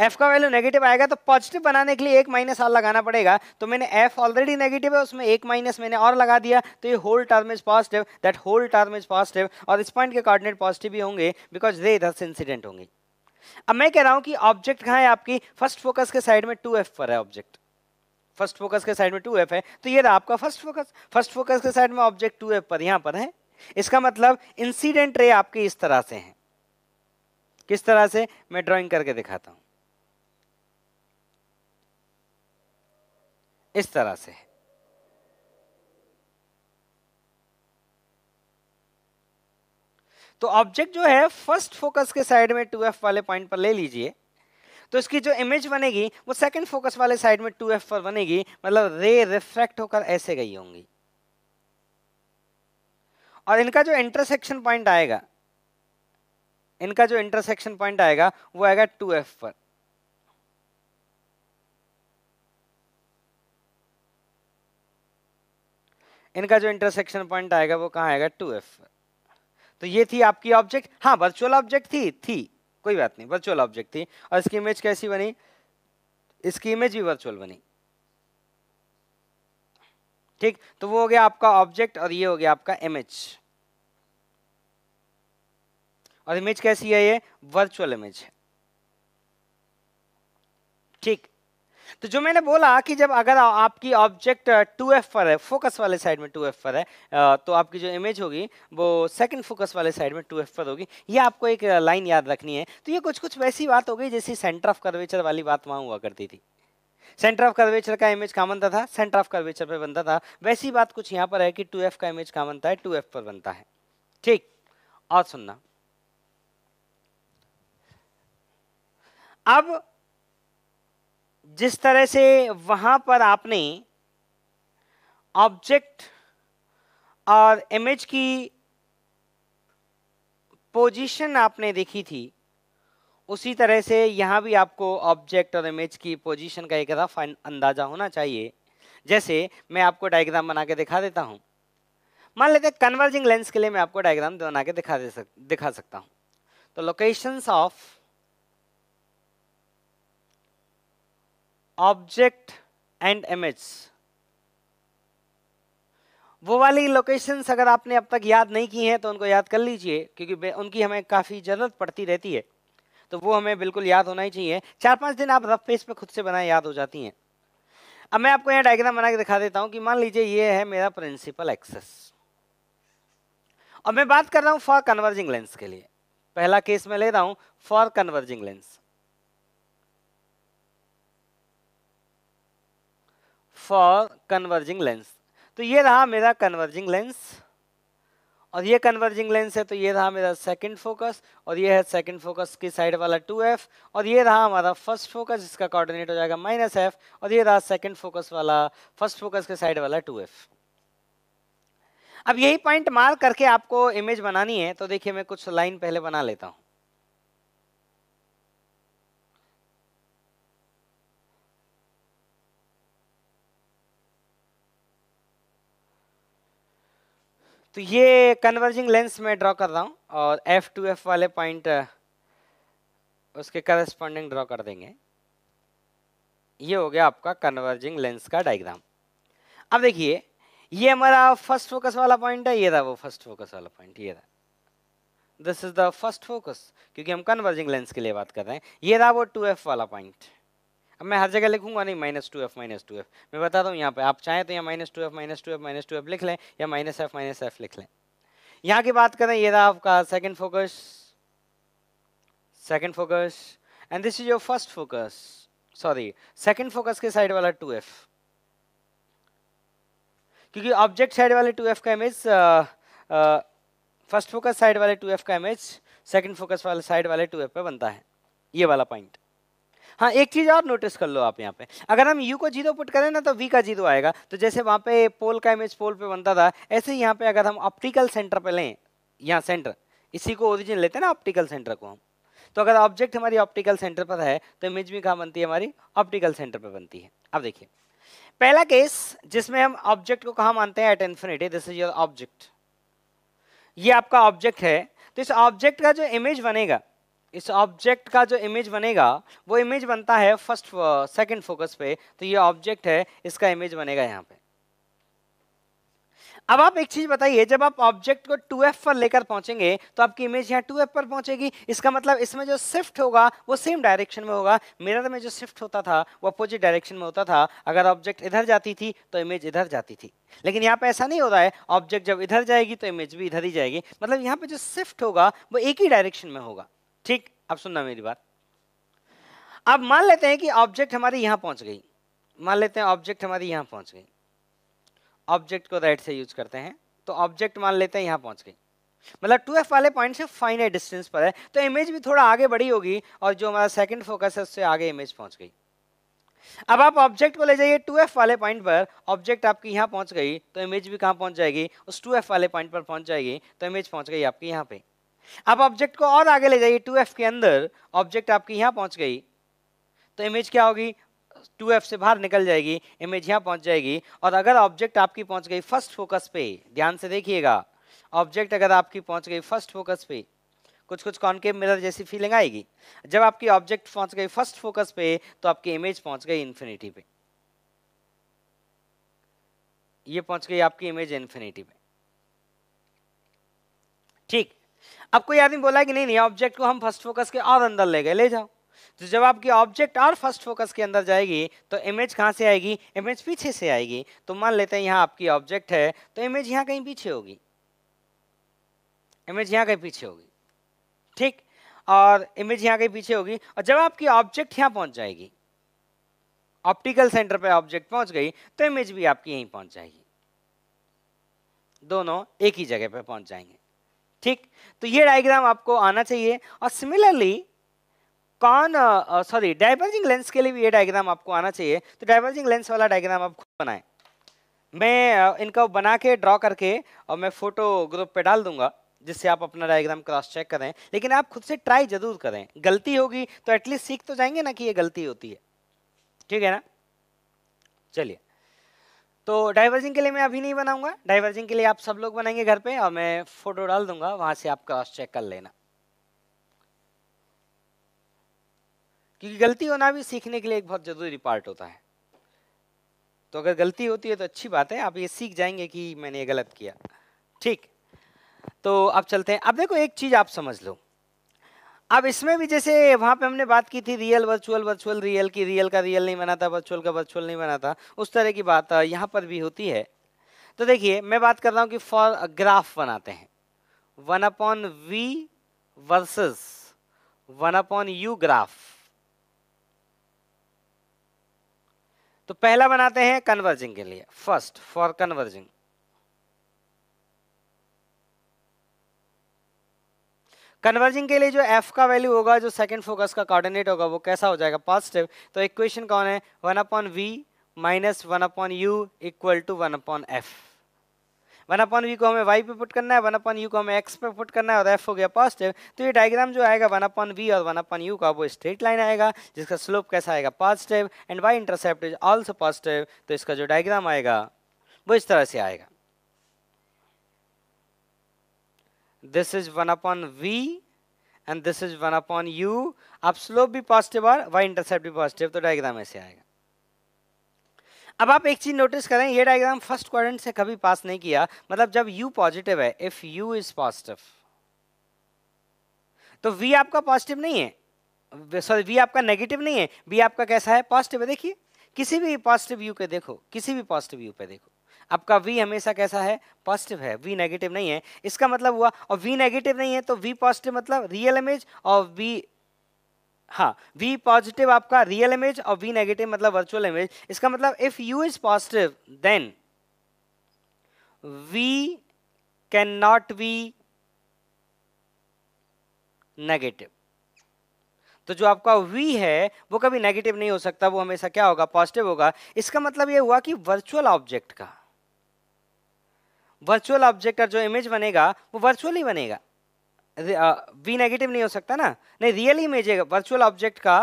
एफ का वैल्यू नेगेटिव आएगा तो पॉजिटिव बनाने के लिए एक माइनस आर लगाना पड़ेगा तो मैंने एफ ऑलरेडी नेगेटिव है उसमें एक माइनस मैंने और लगा दिया तो ये whole term is positive that whole term is positive और इस पॉइंट के कॉर्डिनेट पॉजिटिव ही होंगे बिकॉज दे इधर से इंसिडेंट होंगे अब मैं कह रहा हूं कि ऑब्जेक्ट कहाँ है आपकी फर्स्ट फोकस के साइड में टू एफ पर है ऑब्जेक्ट फर्स्ट फोकस के साइड में टू एफ है तो ये रहा आपका फर्स्ट फोकस फर्स्ट फोकस के साइड में ऑब्जेक्ट टू एफ पर यहाँ पर है इसका मतलब इंसिडेंट रे आपके इस तरह से है किस तरह से मैं ड्राइंग करके दिखाता हूँ इस तरह से तो ऑब्जेक्ट जो है फर्स्ट फोकस के साइड में 2f वाले पॉइंट पर ले लीजिए तो इसकी जो इमेज बनेगी वो सेकंड फोकस वाले साइड में 2f पर बनेगी मतलब रे रिफ्रैक्ट होकर ऐसे गई होंगी और इनका जो इंटरसेक्शन पॉइंट आएगा इनका जो इंटरसेक्शन पॉइंट आएगा वो आएगा 2f पर इनका जो इंटरसेक्शन पॉइंट आएगा वो कहाँ आएगा टू एफ तो ये थी आपकी ऑब्जेक्ट हाँ वर्चुअल ऑब्जेक्ट थी थी कोई बात नहीं वर्चुअल ऑब्जेक्ट थी और इसकी इमेज कैसी बनी इसकी इमेज भी वर्चुअल बनी ठीक तो वो हो गया आपका ऑब्जेक्ट और ये हो गया आपका इमेज और इमेज कैसी है ये वर्चुअल इमेज है ठीक तो जो मैंने बोला कि जब अगर आपकी ऑब्जेक्ट 2f uh, पर है फोकस वाले साइड में 2f पर है uh, तो आपकी जो इमेज होगी वो सेकंड फोकस वाले साइड में 2f पर होगी ये आपको एक लाइन uh, याद रखनी है तो ये कुछ कुछ वैसी बात हो गई जैसी सेंटर ऑफ कर्वेचर वाली बात वहाँ हुआ करती थी सेंटर ऑफ कर्वेचर का इमेज कहाँ बनता था सेंटर ऑफ कर्वेचर पर बनता था वैसी बात कुछ यहाँ पर है कि टू का इमेज कहाँ बनता है टू पर बनता है ठीक और सुनना अब जिस तरह से वहाँ पर आपने ऑब्जेक्ट और इमेज की पोजीशन आपने देखी थी उसी तरह से यहाँ भी आपको ऑब्जेक्ट और इमेज की पोजीशन का एक रफ अंदाज़ा होना चाहिए जैसे मैं आपको डायग्राम बना के दिखा देता हूँ मान लेते हैं कन्वर्जिंग लेंस के लिए मैं आपको डायग्राम बना के दिखा दे सक दिखा सकता हूँ तो locations of object and image वो वाली लोकेशंस अगर आपने अब तक याद नहीं की हैं तो उनको याद कर लीजिए क्योंकि उनकी हमें काफ़ी ज़रूरत पड़ती रहती है तो वो हमें बिल्कुल याद होना ही चाहिए चार पांच दिन आप रफ पेज पे खुद से बनाए याद हो जाती हैं अब मैं आपको यहाँ डायग्राम बना के दिखा देता हूँ कि मान लीजिए ये है मेरा प्रिंसिपल एक्सेस और मैं बात कर रहा हूँ फॉर कन्वर्जिंग लेंस के लिए पहला केस मैं ले रहा हूँ for converging lens for converging lens तो ये रहा मेरा कन्वर्जिंग लेंस और ये कन्वर्जिंग लेंस है तो ये रहा मेरा सेकंड फोकस और ये है सेकंड फोकस की साइड वाला 2f और ये रहा हमारा फर्स्ट फोकस जिसका कोऑर्डिनेट हो जाएगा माइनस एफ और ये रहा सेकंड फोकस वाला फर्स्ट फोकस के साइड वाला 2f अब यही पॉइंट मार्क करके आपको इमेज बनानी है तो देखिए मैं कुछ लाइन पहले बना लेता हूँ तो ये कन्वर्जिंग लेंस में ड्रॉ कर रहा हूँ और एफ टू एफ वाले पॉइंट उसके करस्पॉन्डिंग ड्रॉ कर देंगे ये हो गया आपका कन्वर्जिंग लेंस का डायग्राम अब देखिए ये हमारा फर्स्ट फोकस वाला पॉइंट है ये था वो फर्स्ट फोकस वाला पॉइंट ये था this is the first focus क्योंकि हम कन्वर्जिंग लेंस के लिए बात कर रहे हैं ये था वो टू एफ वाला पॉइंट अब मैं हर जगह लिखूंगा नहीं minus two F minus two F मैं बताता हूँ यहाँ पे आप चाहें तो यहाँ minus two F minus two F minus two F लिख लें या माइनस एफ माइनस एफ लिख लें यहाँ की बात करें ये रहा आपका second focus second focus and this is your first focus sorry second focus के साइड वाला टू एफ क्योंकि ऑब्जेक्ट साइड वाले टू एफ का इमेज फर्स्ट फोकस साइड वाले टू एफ का इमेज सेकेंड फोकस वाले साइड वाले टू एफ पे बनता है ये वाला पॉइंट हाँ एक चीज़ और नोटिस कर लो आप यहाँ पे अगर हम यू को जीरो पुट करें ना तो वी का जीरो आएगा तो जैसे वहाँ पे पोल का इमेज पोल पे बनता था ऐसे यहाँ पे अगर हम ऑप्टिकल सेंटर पे लें यहाँ सेंटर इसी को ओरिजिन लेते हैं ना ऑप्टिकल सेंटर को हम तो अगर ऑब्जेक्ट हमारी ऑप्टिकल सेंटर पर है तो इमेज भी कहाँ बनती है हमारी ऑप्टिकल सेंटर पर बनती है अब देखिए पहला केस जिसमें हम ऑब्जेक्ट को कहाँ मानते हैं at infinity this is your object ये आपका ऑब्जेक्ट है तो इस ऑब्जेक्ट का जो इमेज बनेगा इस ऑब्जेक्ट का जो इमेज बनेगा वो इमेज बनता है फर्स्ट सेकंड फोकस पे तो ये ऑब्जेक्ट है इसका इमेज बनेगा यहाँ पे अब आप एक चीज बताइए जब आप ऑब्जेक्ट को 2f पर लेकर पहुंचेंगे तो आपकी इमेज यहाँ 2f पर पहुंचेगी इसका मतलब इसमें जो शिफ्ट होगा वो सेम डायरेक्शन में होगा मिरर में जो शिफ्ट होता था वो अपोजिट डायरेक्शन में होता था अगर ऑब्जेक्ट इधर जाती थी तो इमेज इधर जाती थी लेकिन यहाँ पर ऐसा नहीं होता है ऑब्जेक्ट जब इधर जाएगी तो इमेज भी इधर ही जाएगी मतलब यहाँ पर जो शिफ्ट होगा वो एक ही डायरेक्शन में होगा ठीक अब सुनना मेरी बात अब मान लेते हैं कि ऑब्जेक्ट हमारी यहां पहुंच गई मान लेते हैं ऑब्जेक्ट हमारी यहाँ पहुंच गई ऑब्जेक्ट को राइट से यूज करते हैं तो ऑब्जेक्ट मान लेते हैं यहां पहुंच गई मतलब टू एफ वाले पॉइंट से फाइनाइट डिस्टेंस पर है तो इमेज भी थोड़ा आगे बढ़ी होगी और जो हमारा सेकंड फोकस है उससे आगे इमेज पहुंच गई अब आप ऑब्जेक्ट को ले जाइए टू एफ वाले पॉइंट पर ऑब्जेक्ट आपकी यहाँ पहुंच गई तो इमेज भी कहाँ पहुँच जाएगी उस टू एफ वाले पॉइंट पर पहुंच जाएगी तो इमेज पहुंच गई आपकी यहाँ पर आप ऑब्जेक्ट को और आगे ले जाइए टू एफ के अंदर ऑब्जेक्ट आपकी यहाँ पहुँच गई तो इमेज क्या होगी टू एफ से बाहर निकल जाएगी इमेज यहाँ पहुँच जाएगी और अगर ऑब्जेक्ट आपकी पहुँच गई फर्स्ट फोकस पे ध्यान से देखिएगा ऑब्जेक्ट अगर आपकी पहुँच गई फर्स्ट फोकस पे कुछ कुछ कॉनकेव मिरर जैसी फीलिंग आएगी जब आपकी ऑब्जेक्ट पहुंच गई फर्स्ट फोकस पे तो आपकी इमेज पहुंच गई इन्फिनिटी पे ये पहुंच गई आपकी इमेज इन्फिनिटी पे ठीक अब कोई आदमी बोला कि नहीं नहीं ऑब्जेक्ट को हम फर्स्ट फोकस के और अंदर ले गए ले जाओ तो जब आपकी ऑब्जेक्ट और फर्स्ट फोकस के अंदर जाएगी तो इमेज कहाँ से आएगी इमेज पीछे से आएगी तो मान लेते हैं यहाँ आपकी ऑब्जेक्ट है तो इमेज यहाँ कहीं पीछे होगी इमेज यहाँ कहीं पीछे होगी ठीक और इमेज यहाँ कहीं पीछे होगी और जब आपकी ऑब्जेक्ट यहाँ पहुँच जाएगी ऑप्टिकल सेंटर पर ऑब्जेक्ट पहुँच गई तो इमेज भी आपकी यहीं पहुँच जाएगी दोनों एक ही जगह पर पहुँच जाएंगे ठीक तो ये डायग्राम आपको आना चाहिए और सिमिलरली कौन सॉरी डाइवर्जिंग लेंस के लिए भी ये डायग्राम आपको आना चाहिए तो डाइवर्जिंग लेंस वाला डायग्राम आप खुद बनाएं मैं इनका बना के ड्रॉ करके और मैं फोटो ग्रुप पे डाल दूंगा जिससे आप अपना डायग्राम क्रॉस चेक करें लेकिन आप खुद से ट्राई जरूर करें गलती होगी तो एटलीस्ट सीख तो जाएंगे ना कि ये गलती होती है ठीक है ना चलिए तो डाइवर्जिंग के लिए मैं अभी नहीं बनाऊंगा डाइवर्जिंग के लिए आप सब लोग बनाएंगे घर पे और मैं फोटो डाल दूंगा वहां से आप क्रॉस चेक कर लेना क्योंकि गलती होना भी सीखने के लिए एक बहुत ज़रूरी पार्ट होता है तो अगर गलती होती है तो अच्छी बात है आप ये सीख जाएंगे कि मैंने ये गलत किया ठीक तो अब चलते हैं अब देखो एक चीज़ आप समझ लो अब इसमें भी जैसे वहाँ पे हमने बात की थी रियल वर्चुअल वर्चुअल रियल की रियल का रियल नहीं बना था वर्चुअल का वर्चुअल नहीं बना था उस तरह की बात यहाँ पर भी होती है तो देखिए मैं बात कर रहा हूँ कि फॉर ग्राफ बनाते हैं one upon V versus one upon U graph तो पहला बनाते हैं कन्वर्जिंग के लिए फर्स्ट फॉर कन्वर्जिंग कन्वर्जिंग के लिए जो एफ का वैल्यू होगा जो सेकेंड फोकस का कोऑर्डिनेट होगा वो कैसा हो जाएगा पॉजिटिव तो इक्वेशन कौन है one upon we minus one upon you equal to one upon F one upon V को हमें वाई पे पुट करना है वन अपॉन यू को हमें एक्स पे पुट करना है और एफ हो गया पॉजिटिव तो ये डायग्राम जो आएगा वन अपॉन वी और वन अपॉन यू का वो स्ट्रेट लाइन आएगा जिसका स्लोप कैसा आएगा positive and Y intercept is also positive तो इसका जो डायग्राम आएगा वो इस तरह से आएगा this is 1 upon v and this is one upon U आप स्लोप भी पॉजिटिव और वाई इंटरसेप्ट भी पॉजिटिव तो डायग्राम ऐसे आएगा अब आप एक चीज नोटिस करें ये डायग्राम फर्स्ट क्वाड्रेंट से कभी पास नहीं किया मतलब जब u पॉजिटिव है इफ u इज पॉजिटिव तो v आपका पॉजिटिव नहीं है सॉरी v आपका नेगेटिव नहीं है v आपका कैसा है पॉजिटिव है देखिए किसी भी पॉजिटिव व्यू पे देखो किसी भी पॉजिटिव व्यू पे देखो आपका वी हमेशा कैसा है पॉजिटिव है वी नेगेटिव नहीं है इसका मतलब हुआ और वी नेगेटिव नहीं है तो वी पॉजिटिव मतलब रियल इमेज और वी हाँ वी पॉजिटिव आपका रियल इमेज और वी नेगेटिव मतलब वर्चुअल इमेज इसका मतलब if U is positive then V can not be negative तो जो आपका वी है वो कभी नेगेटिव नहीं हो सकता वो हमेशा क्या होगा पॉजिटिव होगा इसका मतलब ये हुआ कि वर्चुअल ऑब्जेक्ट का वर्चुअल ऑब्जेक्ट और जो इमेज बनेगा वो वर्चुअल ही बनेगा वी नेगेटिव नहीं हो सकता ना नहीं रियल इमेज है वर्चुअल ऑब्जेक्ट का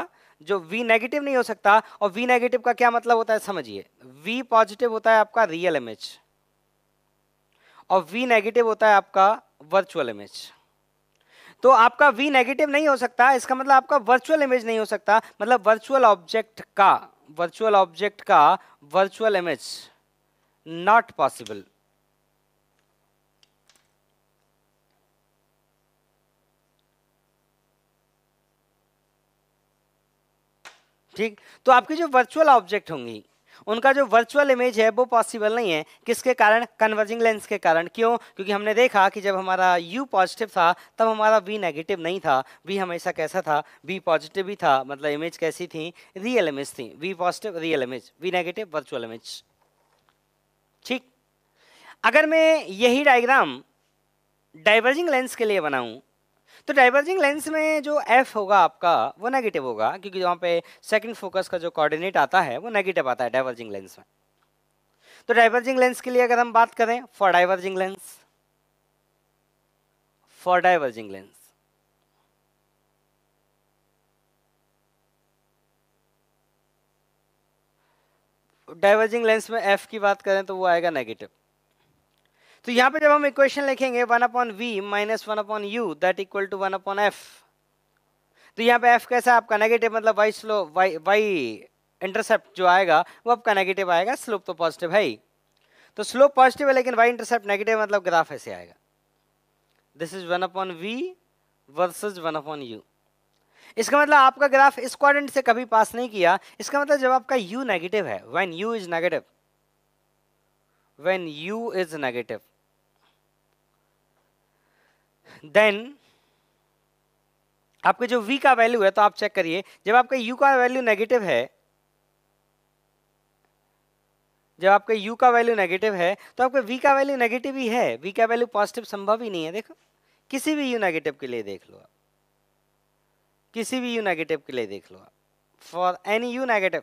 जो वी नेगेटिव नहीं हो सकता और वी नेगेटिव का क्या मतलब होता है समझिए वी पॉजिटिव होता है आपका रियल इमेज और वी नेगेटिव होता है आपका वर्चुअल इमेज तो आपका वी नेगेटिव नहीं हो सकता इसका मतलब आपका वर्चुअल इमेज नहीं हो सकता मतलब वर्चुअल ऑब्जेक्ट का वर्चुअल ऑब्जेक्ट का वर्चुअल इमेज नॉट पॉसिबल ठीक तो आपकी जो वर्चुअल ऑब्जेक्ट होंगी उनका जो वर्चुअल इमेज है वो पॉसिबल नहीं है किसके कारण कन्वर्जिंग लेंस के कारण क्यों क्योंकि हमने देखा कि जब हमारा यू पॉजिटिव था तब हमारा वी नेगेटिव नहीं था वी हमेशा कैसा था वी पॉजिटिव ही था मतलब इमेज कैसी थी रियल इमेज थी V positive real image V negative virtual image ठीक अगर मैं यही डायग्राम डाइवर्जिंग लेंस के लिए बनाऊँ तो डाइवर्जिंग लेंस में जो एफ होगा आपका वो नेगेटिव होगा क्योंकि वहाँ पे सेकंड फोकस का जो कोऑर्डिनेट आता है वो नेगेटिव आता है डाइवर्जिंग लेंस में तो डाइवर्जिंग लेंस के लिए अगर हम बात करें for diverging lens for diverging lens diverging lens में एफ की बात करें तो वो आएगा नेगेटिव तो यहाँ पे जब हम इक्वेशन लिखेंगे one upon we minus one upon you that equal to one upon F तो यहाँ पे एफ कैसा आपका नेगेटिव मतलब Y slow Y Y intercept जो आएगा वो आपका नेगेटिव आएगा स्लोप तो पॉजिटिव है ही तो स्लोप पॉजिटिव है लेकिन वाई इंटरसेप्ट नेगेटिव मतलब ग्राफ ऐसे आएगा this is one upon V versus one upon U इसका मतलब आपका ग्राफ इस क्वाड्रेंट से कभी पास नहीं किया इसका मतलब जब आपका यू नेगेटिव है when U is negative when U is negative then आपके जो v का वैल्यू है तो आप चेक करिए जब आपका u का वैल्यू नेगेटिव है जब आपका u का वैल्यू नेगेटिव है तो आपका v का वैल्यू नेगेटिव ही है v का वैल्यू पॉजिटिव संभव ही नहीं है देखो किसी भी u नेगेटिव के लिए देख लो आप किसी भी u नेगेटिव के लिए देख लो आप for any u negative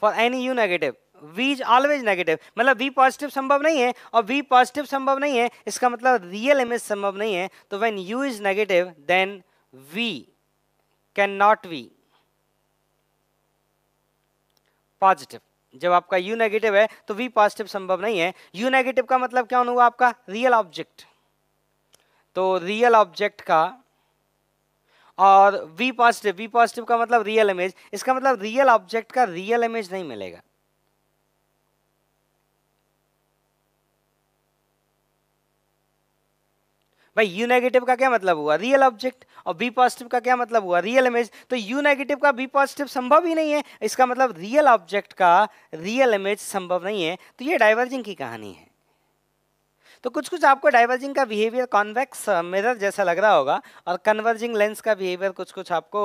for any u negative V is always negative मतलब वी पॉजिटिव संभव नहीं है और वी पॉजिटिव संभव नहीं है इसका मतलब रियल इमेज संभव नहीं है तो when U is negative then V can not V positive जब आपका यू नेगेटिव है तो वी पॉजिटिव संभव नहीं है यू नेगेटिव का मतलब क्या हुआ आपका रियल ऑब्जेक्ट तो रियल ऑब्जेक्ट का और वी पॉजिटिव वी पॉजिटिव का मतलब रियल इमेज इसका मतलब रियल ऑब्जेक्ट का रियल इमेज नहीं मिलेगा भाई यू नेगेटिव का क्या मतलब हुआ रियल ऑब्जेक्ट और बी पॉजिटिव का क्या मतलब हुआ रियल इमेज तो यू नेगेटिव का बी पॉजिटिव संभव ही नहीं है इसका मतलब रियल ऑब्जेक्ट का रियल इमेज संभव नहीं है तो ये डाइवर्जिंग की कहानी है तो कुछ कुछ आपको डाइवर्जिंग का बिहेवियर कॉन्वेक्स मिरर जैसा लग रहा होगा और कन्वर्जिंग लेंस का बिहेवियर कुछ कुछ आपको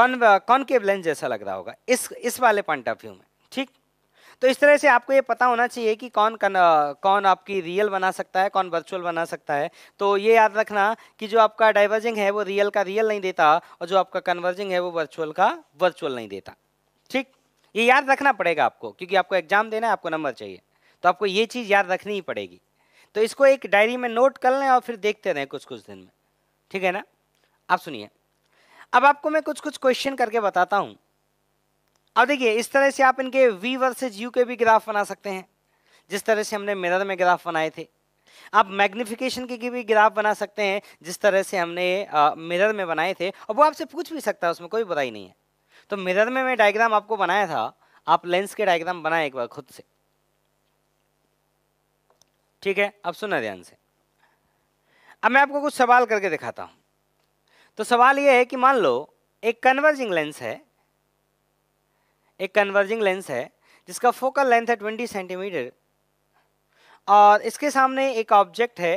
कॉन्केव uh, लेंस जैसा लग रहा होगा इस इस वाले पॉइंट ऑफ व्यू में ठीक तो इस तरह से आपको ये पता होना चाहिए कि कौन कन, कौन आपकी रियल बना सकता है कौन वर्चुअल बना सकता है तो ये याद रखना कि जो आपका डाइवर्जिंग है वो रियल का रियल नहीं देता और जो आपका कन्वर्जिंग है वो वर्चुअल का वर्चुअल नहीं देता ठीक ये याद रखना पड़ेगा आपको क्योंकि आपको एग्जाम देना है आपको नंबर चाहिए तो आपको ये चीज़ याद रखनी ही पड़ेगी तो इसको एक डायरी में नोट कर लें और फिर देखते रहें कुछ कुछ दिन में ठीक है ना आप सुनिए अब आपको मैं कुछ कुछ क्वेश्चन करके बताता हूँ अब देखिए इस तरह से आप इनके वी वर्सेज यू के भी ग्राफ बना सकते हैं जिस तरह से हमने मिरर में ग्राफ बनाए थे आप मैग्निफिकेशन के भी ग्राफ बना सकते हैं जिस तरह से हमने आ, मिरर में बनाए थे और वो आपसे पूछ भी सकता है उसमें कोई बुराई नहीं है तो मिरर में मैं डायग्राम आपको बनाया था आप लेंस के डायग्राम बनाए एक बार खुद से ठीक है अब सुना ध्यान से अब मैं आपको कुछ सवाल करके दिखाता हूँ तो सवाल ये है कि मान लो एक कन्वर्जिंग लेंस है एक कन्वर्जिंग लेंस है जिसका फोकल लेंथ है ट्वेंटी सेंटीमीटर और इसके सामने एक ऑब्जेक्ट है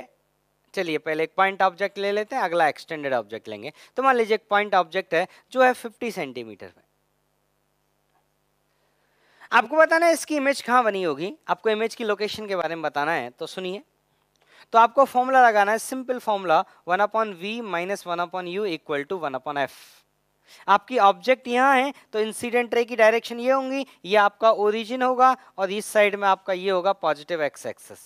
चलिए पहले एक पॉइंट ऑब्जेक्ट ले लेते हैं अगला एक्सटेंडेड ऑब्जेक्ट लेंगे तो मान लीजिए एक पॉइंट ऑब्जेक्ट है जो है 50 सेंटीमीटर में आपको बताना है इसकी इमेज कहाँ बनी होगी आपको इमेज की लोकेशन के बारे में बताना है तो सुनिए तो आपको फॉर्मूला लगाना है simple formula one upon we minus one upon you equal to one upon F आपकी ऑब्जेक्ट यहाँ है तो इंसिडेंट रे की डायरेक्शन ये होंगी ये आपका ओरिजिन होगा और इस साइड में आपका ये होगा पॉजिटिव एक्स एक्सेस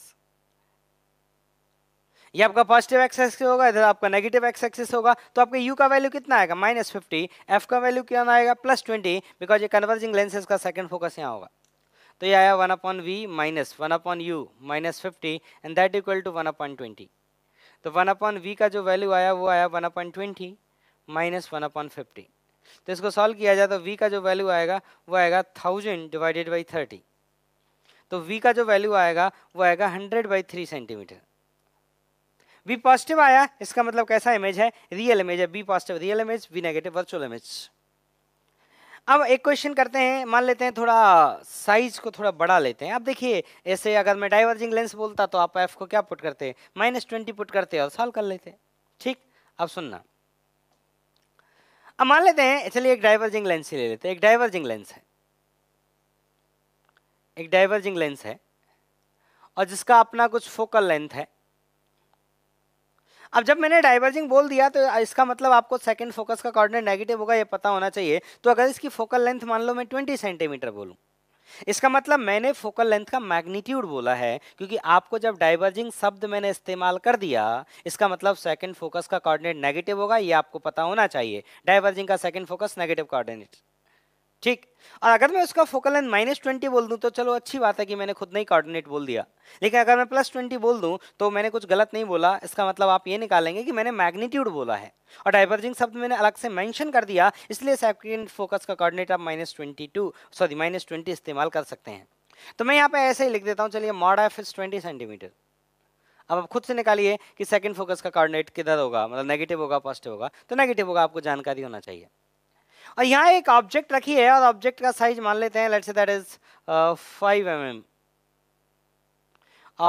ये आपका पॉजिटिव एक्स एक्सेस होगा इधर आपका नेगेटिव एक्स एक्सेस होगा तो आपके यू का वैल्यू कितना आएगा माइनस फिफ्टी एफ का वैल्यू क्या आएगा प्लस ट्वेंटी बिकॉज ये कन्वर्जिंग लेंसेज का सेकंड फोकस यहाँ होगा तो ये आया one upon we minus one upon U minus fifty and that equal to one upon twenty तो वन अपॉन वी का जो वैल्यू आया वो आया one upon twenty minus one upon fifty तो इसको सॉल्व किया जाए तो वी का जो वैल्यू आएगा वो आएगा थाउजेंड डिवाइडेड बाई थर्टी तो वी का जो वैल्यू आएगा वो आएगा hundred by three centimetre V positive आया इसका मतलब कैसा इमेज है रियल इमेज है V positive real image V negative virtual image अब एक क्वेश्चन करते हैं मान लेते हैं थोड़ा साइज को थोड़ा बड़ा लेते हैं आप देखिए ऐसे अगर मैं डाइवर्जिंग लेंस बोलता तो आप एफ को क्या पुट करते माइनस ट्वेंटी पुट करते और सॉल्व कर लेते ठीक अब सुनना अब मान लेते हैं चलिए एक डाइवर्जिंग लेंस ही ले लेते हैं एक डाइवर्जिंग लेंस है एक डाइवर्जिंग लेंस है और जिसका अपना कुछ फोकल लेंथ है अब जब मैंने डाइवर्जिंग बोल दिया तो इसका मतलब आपको सेकंड फोकस का कॉर्डिनेट नेगेटिव होगा ये पता होना चाहिए तो अगर इसकी फोकल लेंथ मान लो मैं 20 सेंटीमीटर बोलूँ इसका मतलब मैंने फोकल लेंथ का मैग्नीट्यूड बोला है क्योंकि आपको जब डाइवर्जिंग शब्द मैंने इस्तेमाल कर दिया इसका मतलब सेकंड फोकस का कोऑर्डिनेट नेगेटिव होगा ये आपको पता होना चाहिए डाइवर्जिंग का सेकंड फोकस नेगेटिव कोऑर्डिनेट ठीक और अगर मैं उसका फोकल लेंथ माइनस ट्वेंटी बोल दूं तो चलो अच्छी बात है कि मैंने खुद नहीं कोऑर्डिनेट बोल दिया लेकिन अगर मैं प्लस ट्वेंटी बोल दूं तो मैंने कुछ गलत नहीं बोला इसका मतलब आप ये निकालेंगे कि मैंने मैग्नीट्यूड बोला है और डाइवर्जिंग शब्द मैंने अलग से मेंशन कर दिया इसलिए सेकेंड फोकस का कॉर्डिनेट आप minus twenty sorry minus twenty इस्तेमाल कर सकते हैं तो मैं यहाँ पे ऐसे ही लिख देता हूँ चलिए mod F is twenty centimetre अब आप खुद से निकालिए कि सेकेंड फोकस का कॉर्डिनेट किधर होगा मतलब नेगेटिव होगा पॉजिटिव होगा तो नेगेटिव होगा आपको जानकारी होना चाहिए और यहाँ एक ऑब्जेक्ट रखी है और ऑब्जेक्ट का साइज मान लेते हैं let's say that is five M M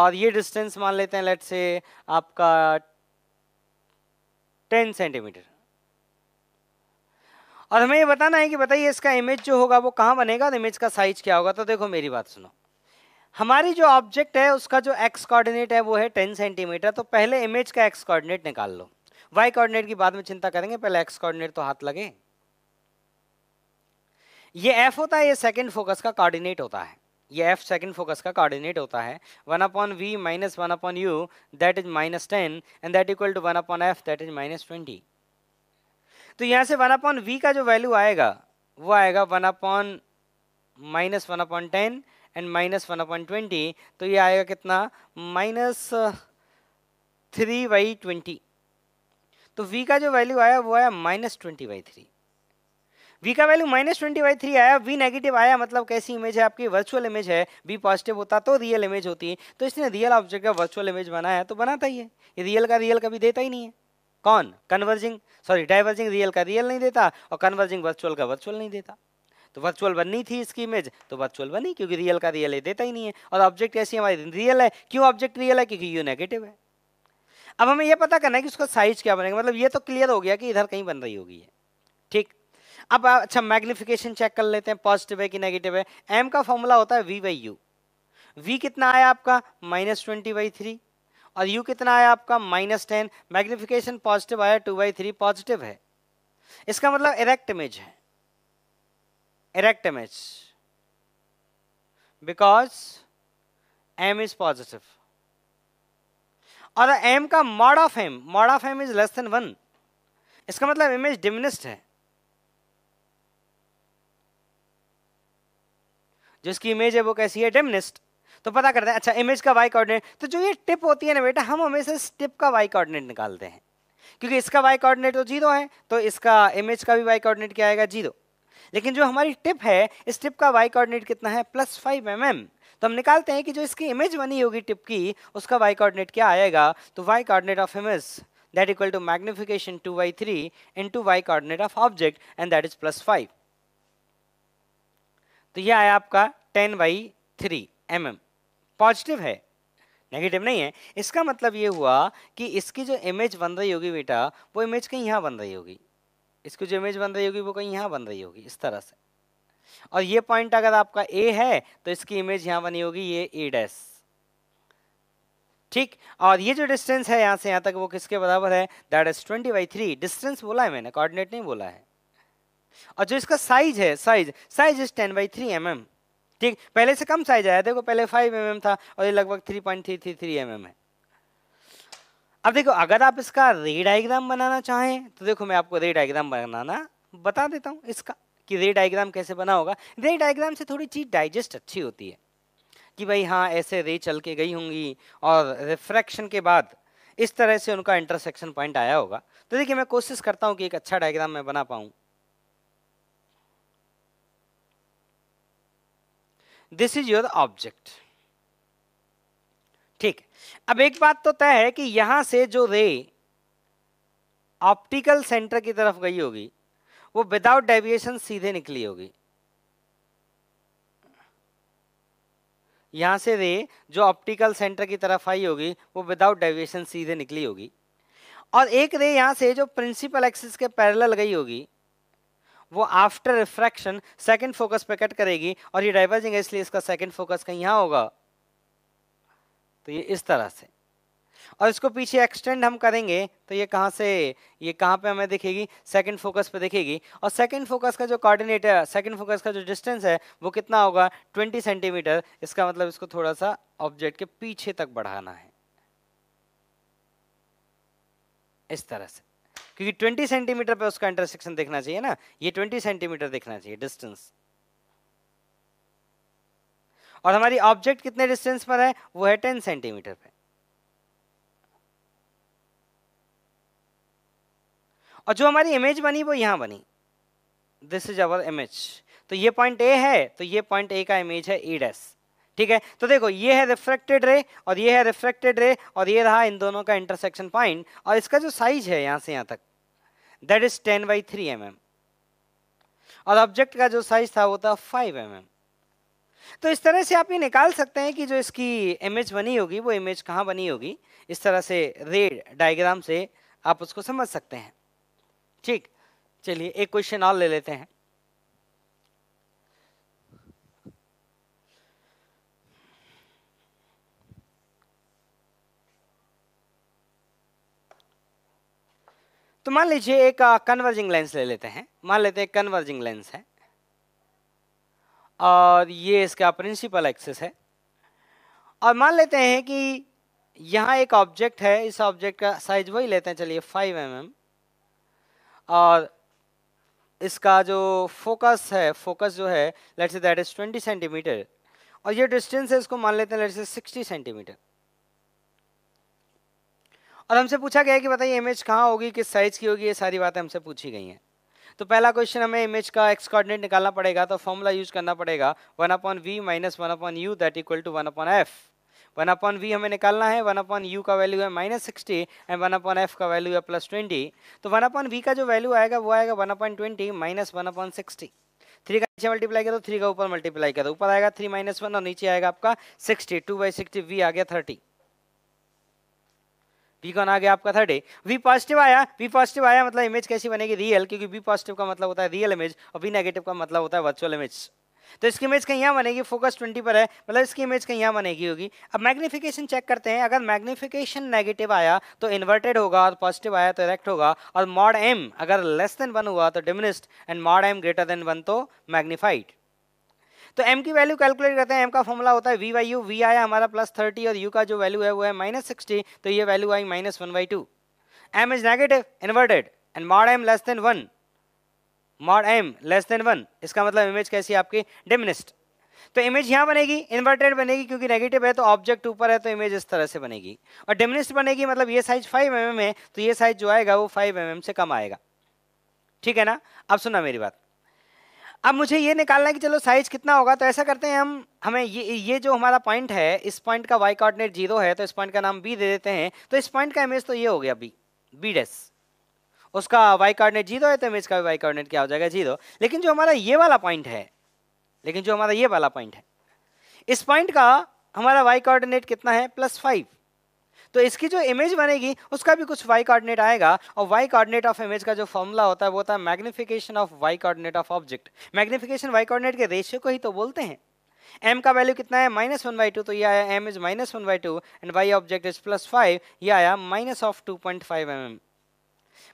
और ये डिस्टेंस मान लेते हैं लेट्स से आपका टेन सेंटीमीटर और हमें ये बताना है कि बताइए इसका इमेज जो होगा वो कहाँ बनेगा और इमेज का साइज क्या होगा तो देखो मेरी बात सुनो हमारी जो ऑब्जेक्ट है उसका जो एक्स कोऑर्डिनेट है वो है टेन सेंटीमीटर तो पहले इमेज का एक्स कोऑर्डिनेट निकाल लो वाई कोऑर्डिनेट की बाद में चिंता करेंगे पहले एक्स कोऑर्डिनेट तो हाथ लगे ये एफ होता है ये सेकेंड फोकस का कॉर्डिनेट होता है ये एफ सेकेंड फोकस का कॉर्डिनेट होता है one upon we minus one upon you that is minus ten and that equal to one upon F that is minus twenty तो यहाँ से वन अपॉन वी का जो वैल्यू आएगा वो आएगा one upon minus one upon ten and minus one upon twenty तो ये आएगा कितना माइनस थ्री बाई ट्वेंटी तो वी का जो वैल्यू आया वो आया minus twenty by three V का value minus twenty by three आया वी नेगेटिव आया मतलब कैसी इमेज है आपकी वर्चुअल इमेज है वी पॉजिटिव होता तो रियल इमेज होती है तो इसने रियल ऑब्जेक्ट का वर्चुअल इमेज बनाया तो बनाता ही है ये रियल का रियल कभी देता ही नहीं है कौन कन्वर्जिंग सॉरी डाइवर्जिंग रियल का रियल नहीं देता और कन्वर्जिंग वर्चुअल का वर्चुअल नहीं देता तो वर्चुअल बननी थी इसकी इमेज तो वर्चुअल बनी क्योंकि रियल का रियल है देता ही नहीं है और ऑब्जेक्ट ऐसी हमारी रियल है क्यों ऑब्जेक्ट रियल है क्योंकि यू नेगेटिव है अब हमें यह पता करना है कि उसका साइज क्या बनेगा मतलब ये तो क्लियर हो गया कि इधर कहीं बन रही होगी ठीक अब अच्छा मैग्निफिकेशन चेक कर लेते हैं पॉजिटिव है कि नेगेटिव है एम का फॉर्मूला होता है वी बाई यू वी कितना आया आपका माइनस ट्वेंटी बाई थ्री और यू कितना आया आपका माइनस टेन मैग्निफिकेशन पॉजिटिव आया टू बाई थ्री पॉजिटिव है इसका मतलब इरेक्ट इमेज है erect image because M is positive और एम का mod of M mod of M is less than one इसका मतलब इमेज डिमिनिस्ड है जिसकी इमेज है वो कैसी है डेमनिस्ट तो पता करते हैं अच्छा इमेज का वाई कोऑर्डिनेट तो जो ये टिप होती है ना बेटा हम हमेशा इस टिप का वाई कोऑर्डिनेट निकालते हैं क्योंकि इसका वाई कोऑर्डिनेट तो जीरो है तो इसका इमेज का भी वाई कोऑर्डिनेट क्या आएगा जीरो लेकिन जो हमारी टिप है इस टिप का वाई कोऑर्डिनेट कितना है प्लस फाइव एम एम तो हम निकालते हैं कि जो इसकी इमेज बनी होगी टिप की उसका वाई कॉर्डिनेट क्या आएगा तो Y coordinate of image that equal to magnification two by three into Y coordinate of object and that is plus five तो यह आया आपका ten by three M M positive है नेगेटिव नहीं है इसका मतलब ये हुआ कि इसकी जो इमेज बन रही होगी बेटा वो इमेज कहीं यहाँ बन रही होगी इसकी जो इमेज बन रही होगी वो कहीं यहाँ बन रही होगी इस तरह से और ये पॉइंट अगर आपका ए है तो इसकी इमेज यहाँ बनी होगी ये ए डैस ठीक और ये जो डिस्टेंस है यहाँ से यहाँ तक वो किसके बराबर है that is twenty by three distance बोला है मैंने कोऑर्डिनेट नहीं बोला है और जो इसका साइज है size size is ten by three m ठीक पहले से कम साइज आया देखो पहले फाइव एम mm था और ये लगभग three point three three three m है अब देखो अगर आप इसका रे डाइग्राम बनाना चाहें तो देखो मैं आपको रे डाइग्राम बनाना बता देता हूँ इसका कि रे डाइग्राम कैसे बना होगा रे डाइग्राम से थोड़ी चीज़ डाइजेस्ट अच्छी होती है कि भाई हाँ ऐसे रे चल के गई होंगी और रिफ्रैक्शन के बाद इस तरह से उनका इंटरसेक्शन पॉइंट आया होगा तो देखिए मैं कोशिश करता हूँ कि एक अच्छा डायग्राम मैं बना पाऊँ दिस इज योर ऑब्जेक्ट ठीक अब एक बात तो तय है कि यहां से जो रे ऑप्टिकल सेंटर की तरफ गई होगी वो विदाउट डेविएशन सीधे निकली होगी यहां से रे जो ऑप्टिकल सेंटर की तरफ आई होगी वो विदाउट डेविएशन सीधे निकली होगी और एक रे यहां से जो प्रिंसिपल एक्सिस के पैरेलल गई होगी वो आफ्टर रिफ्रैक्शन सेकंड फोकस पे कट करेगी और ये डाइवर्जिंग है इसलिए इसका सेकंड फोकस कहीं यहाँ होगा तो ये इस तरह से और इसको पीछे एक्सटेंड हम करेंगे तो ये कहाँ से ये कहाँ पे हमें दिखेगी सेकंड फोकस पे दिखेगी और सेकंड फोकस का जो कॉर्डिनेट है सेकंड फोकस का जो डिस्टेंस है वो कितना होगा 20 सेंटीमीटर इसका मतलब इसको थोड़ा सा ऑब्जेक्ट के पीछे तक बढ़ाना है इस तरह से क्योंकि ट्वेंटी सेंटीमीटर पे उसका इंटरसेक्शन देखना चाहिए ना ये ट्वेंटी सेंटीमीटर देखना चाहिए डिस्टेंस और हमारी ऑब्जेक्ट कितने डिस्टेंस पर है वो है टेन सेंटीमीटर पे और जो हमारी इमेज बनी वो यहां बनी दिस इज अवर इमेज तो ये पॉइंट ए है तो ये पॉइंट ए का इमेज है ई डेस ठीक है तो देखो ये है रिफ्रेक्टेड रे और ये है रिफ्रेक्टेड रे और ये रहा इन दोनों का इंटरसेक्शन पॉइंट और इसका जो साइज है यहां से यहां तक that is ten by three M M और ऑब्जेक्ट का जो साइज था वो था फाइव एम एम तो इस तरह से आप ये निकाल सकते हैं कि जो इसकी इमेज बनी होगी वो इमेज कहाँ बनी होगी इस तरह से रेड डायग्राम से आप उसको समझ सकते हैं ठीक चलिए एक क्वेश्चन और ले लेते हैं तो मान लीजिए एक कन्वर्जिंग लेंस ले लेते हैं मान लेते हैं कन्वर्जिंग लेंस है और ये इसका प्रिंसिपल एक्सेस है और मान लेते हैं कि यहाँ एक ऑब्जेक्ट है इस ऑब्जेक्ट का साइज वही लेते हैं चलिए फाइव एम mm, और इसका जो फोकस है फोकस जो है let's say that is twenty centimetre और ये डिस्टेंस है इसको मान लेते हैं लेट्स से सिक्सटी सेंटीमीटर और हमसे पूछा गया कि बताइए इमेज कहाँ होगी किस साइज की होगी ये सारी बातें हमसे पूछी गई हैं तो पहला क्वेश्चन हमें इमेज का एक्स कोऑर्डिनेट निकालना पड़ेगा तो फॉर्मूला यूज करना पड़ेगा one upon we minus one upon you that equal to one upon F one upon v हमें निकालना है वन अपॉन यू का वैल्यू है minus sixty and one upon f का वैल्यू है प्लस ट्वेंटी तो वन अपॉन वी का जो वैल्यू आएगा वो आएगा one upon twenty minus one upon sixty three का नीचे मल्टीप्लाई तो थ्री का ऊपर मल्टीप्लाई करो ऊपर आएगा थ्री माइनस वन और नीचे आएगा आपका sixty two by sixty v आ गया थर्टी बी कौन आ गया आपका ए वी पॉजिटिव आया वी पॉजिटिव आया मतलब इमेज कैसी बनेगी रियल क्योंकि बी पॉजिटिव का मतलब होता है रियल इमेज और बी नेगेटिव का मतलब होता है वर्चुअल इमेज तो इसकी इमेज कहीं यहाँ बनेगी फोकस 20 पर है मतलब इसकी इमेज कहीं यहाँ बनेगी होगी अब मैग्निफिकेशन चेक करते हैं अगर मैग्निफिकेशन नेगेटिव आया तो इन्वर्टेड होगा और पॉजिटिव आया तो इरेक्ट होगा और मॉड एम अगर लेस देन वन हुआ तो diminished and mod m greater than one तो मैग्नीफाइड तो एम की वैल्यू कैलकुलेट करते हैं एम का फॉर्मूला होता है वी वाई यू वी आया हमारा प्लस थर्टी और यू का जो वैल्यू है वो है माइनस सिक्सटी तो ये वैल्यू आई minus one by two m is negative inverted and mod m less than one mod m less than one इसका मतलब इमेज कैसी है आपकी डिमिनिस्ट तो इमेज यहाँ बनेगी इन्वर्टेड बनेगी क्योंकि नेगेटिव है तो ऑब्जेक्ट ऊपर है तो इमेज इस तरह से बनेगी और डिमिनिस्ट बनेगी मतलब ये साइज फाइव एम एम है तो ये साइज जो आएगा वो फाइव एम एम से कम आएगा ठीक है ना अब सुना मेरी बात अब मुझे ये निकालना है कि चलो साइज कितना होगा तो ऐसा करते हैं हम हमें ये ये जो हमारा पॉइंट है इस पॉइंट का वाई कोऑर्डिनेट जीरो है तो इस पॉइंट का नाम बी दे देते हैं तो इस पॉइंट का इमेज तो ये हो गया बी बी डेस उसका वाई कॉर्डिनेट जीरो है तो इमेज का भी वाई कोऑर्डिनेट क्या हो जाएगा जीरो लेकिन जो हमारा ये वाला पॉइंट है लेकिन जो हमारा ये वाला पॉइंट है इस पॉइंट का हमारा वाई कॉर्डिनेट कितना है प्लस फाइव तो इसकी जो इमेज बनेगी उसका भी कुछ वाई कॉर्डिनेट आएगा और वाई कॉर्डिनेट ऑफ इमेज का जो फॉर्मूला होता है वो होता है magnification of y coordinate of object magnification y coordinate के रेशियो को ही तो बोलते हैं एम का वैल्यू कितना है माइनस वन बाई टू तो ये आया m is minus one by two and y object is plus five ये आया minus of two point five M m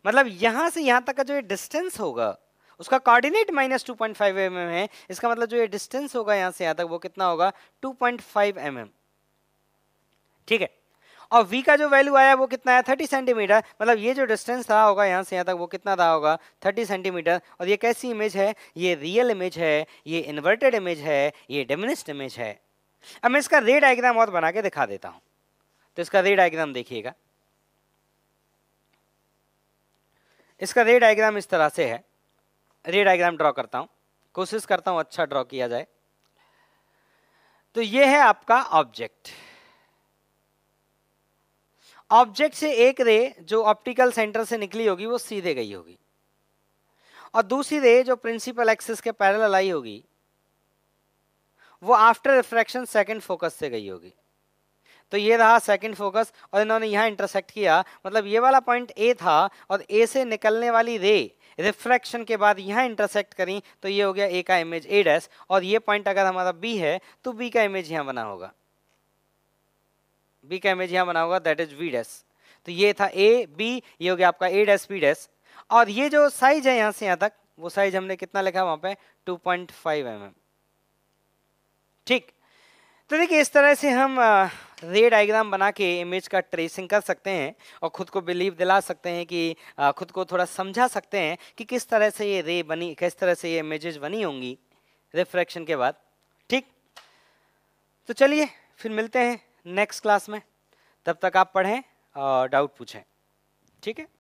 मतलब यहाँ से यहाँ तक का जो ये डिस्टेंस होगा उसका coordinate minus two point five M m है इसका मतलब जो ये डिस्टेंस होगा यहाँ से यहाँ तक वो कितना होगा two point five M m ठीक है और वी का जो वैल्यू आया वो कितना आया थर्टी सेंटीमीटर मतलब ये जो डिस्टेंस रहा होगा यहाँ से यहाँ तक वो कितना रहा होगा थर्टी सेंटीमीटर और ये कैसी इमेज है ये रियल इमेज है ये इन्वर्टेड इमेज है ये डेमिनिस्ट इमेज है अब मैं इसका रे डायग्राम और बना के दिखा देता हूँ तो इसका रे डायग्राम देखिएगा इसका रे डायग्राम इस तरह से है रे डायग्राम ड्रॉ करता हूँ कोशिश करता हूँ अच्छा ड्रॉ किया जाए तो ये है आपका ऑब्जेक्ट ऑब्जेक्ट से एक रे जो ऑप्टिकल सेंटर से निकली होगी वो सीधे गई होगी और दूसरी रे जो प्रिंसिपल एक्सिस के पैरेलल आई होगी वो आफ्टर रिफ्रैक्शन सेकंड फोकस से गई होगी तो ये रहा सेकंड फोकस और इन्होंने यहाँ इंटरसेक्ट किया मतलब ये वाला पॉइंट ए था और ए से निकलने वाली रे रिफ्रैक्शन के बाद यहाँ इंटरसेक्ट करी तो ये हो गया ए का इमेज ए डैश और ये पॉइंट अगर हमारा बी है तो बी का इमेज यहाँ बना होगा बी का इमेज यहाँ बनाऊंगा दैट इज वी डैस तो ये था ए बी ये हो गया आपका ए डैस बी डैस और ये जो साइज है यहाँ से यहाँ तक वो साइज हमने कितना लिखा वहाँ पे 2.5 पॉइंट mm. ठीक तो देखिए इस तरह से हम रे डायग्राम बना के इमेज का ट्रेसिंग कर सकते हैं और ख़ुद को बिलीव दिला सकते हैं कि ख़ुद को थोड़ा समझा सकते हैं कि किस तरह से ये रे बनी किस तरह से ये इमेजेज बनी होंगी रिफ्रैक्शन के बाद ठीक तो चलिए फिर मिलते हैं नेक्स्ट क्लास में तब तक आप पढ़ें और डाउट पूछें ठीक है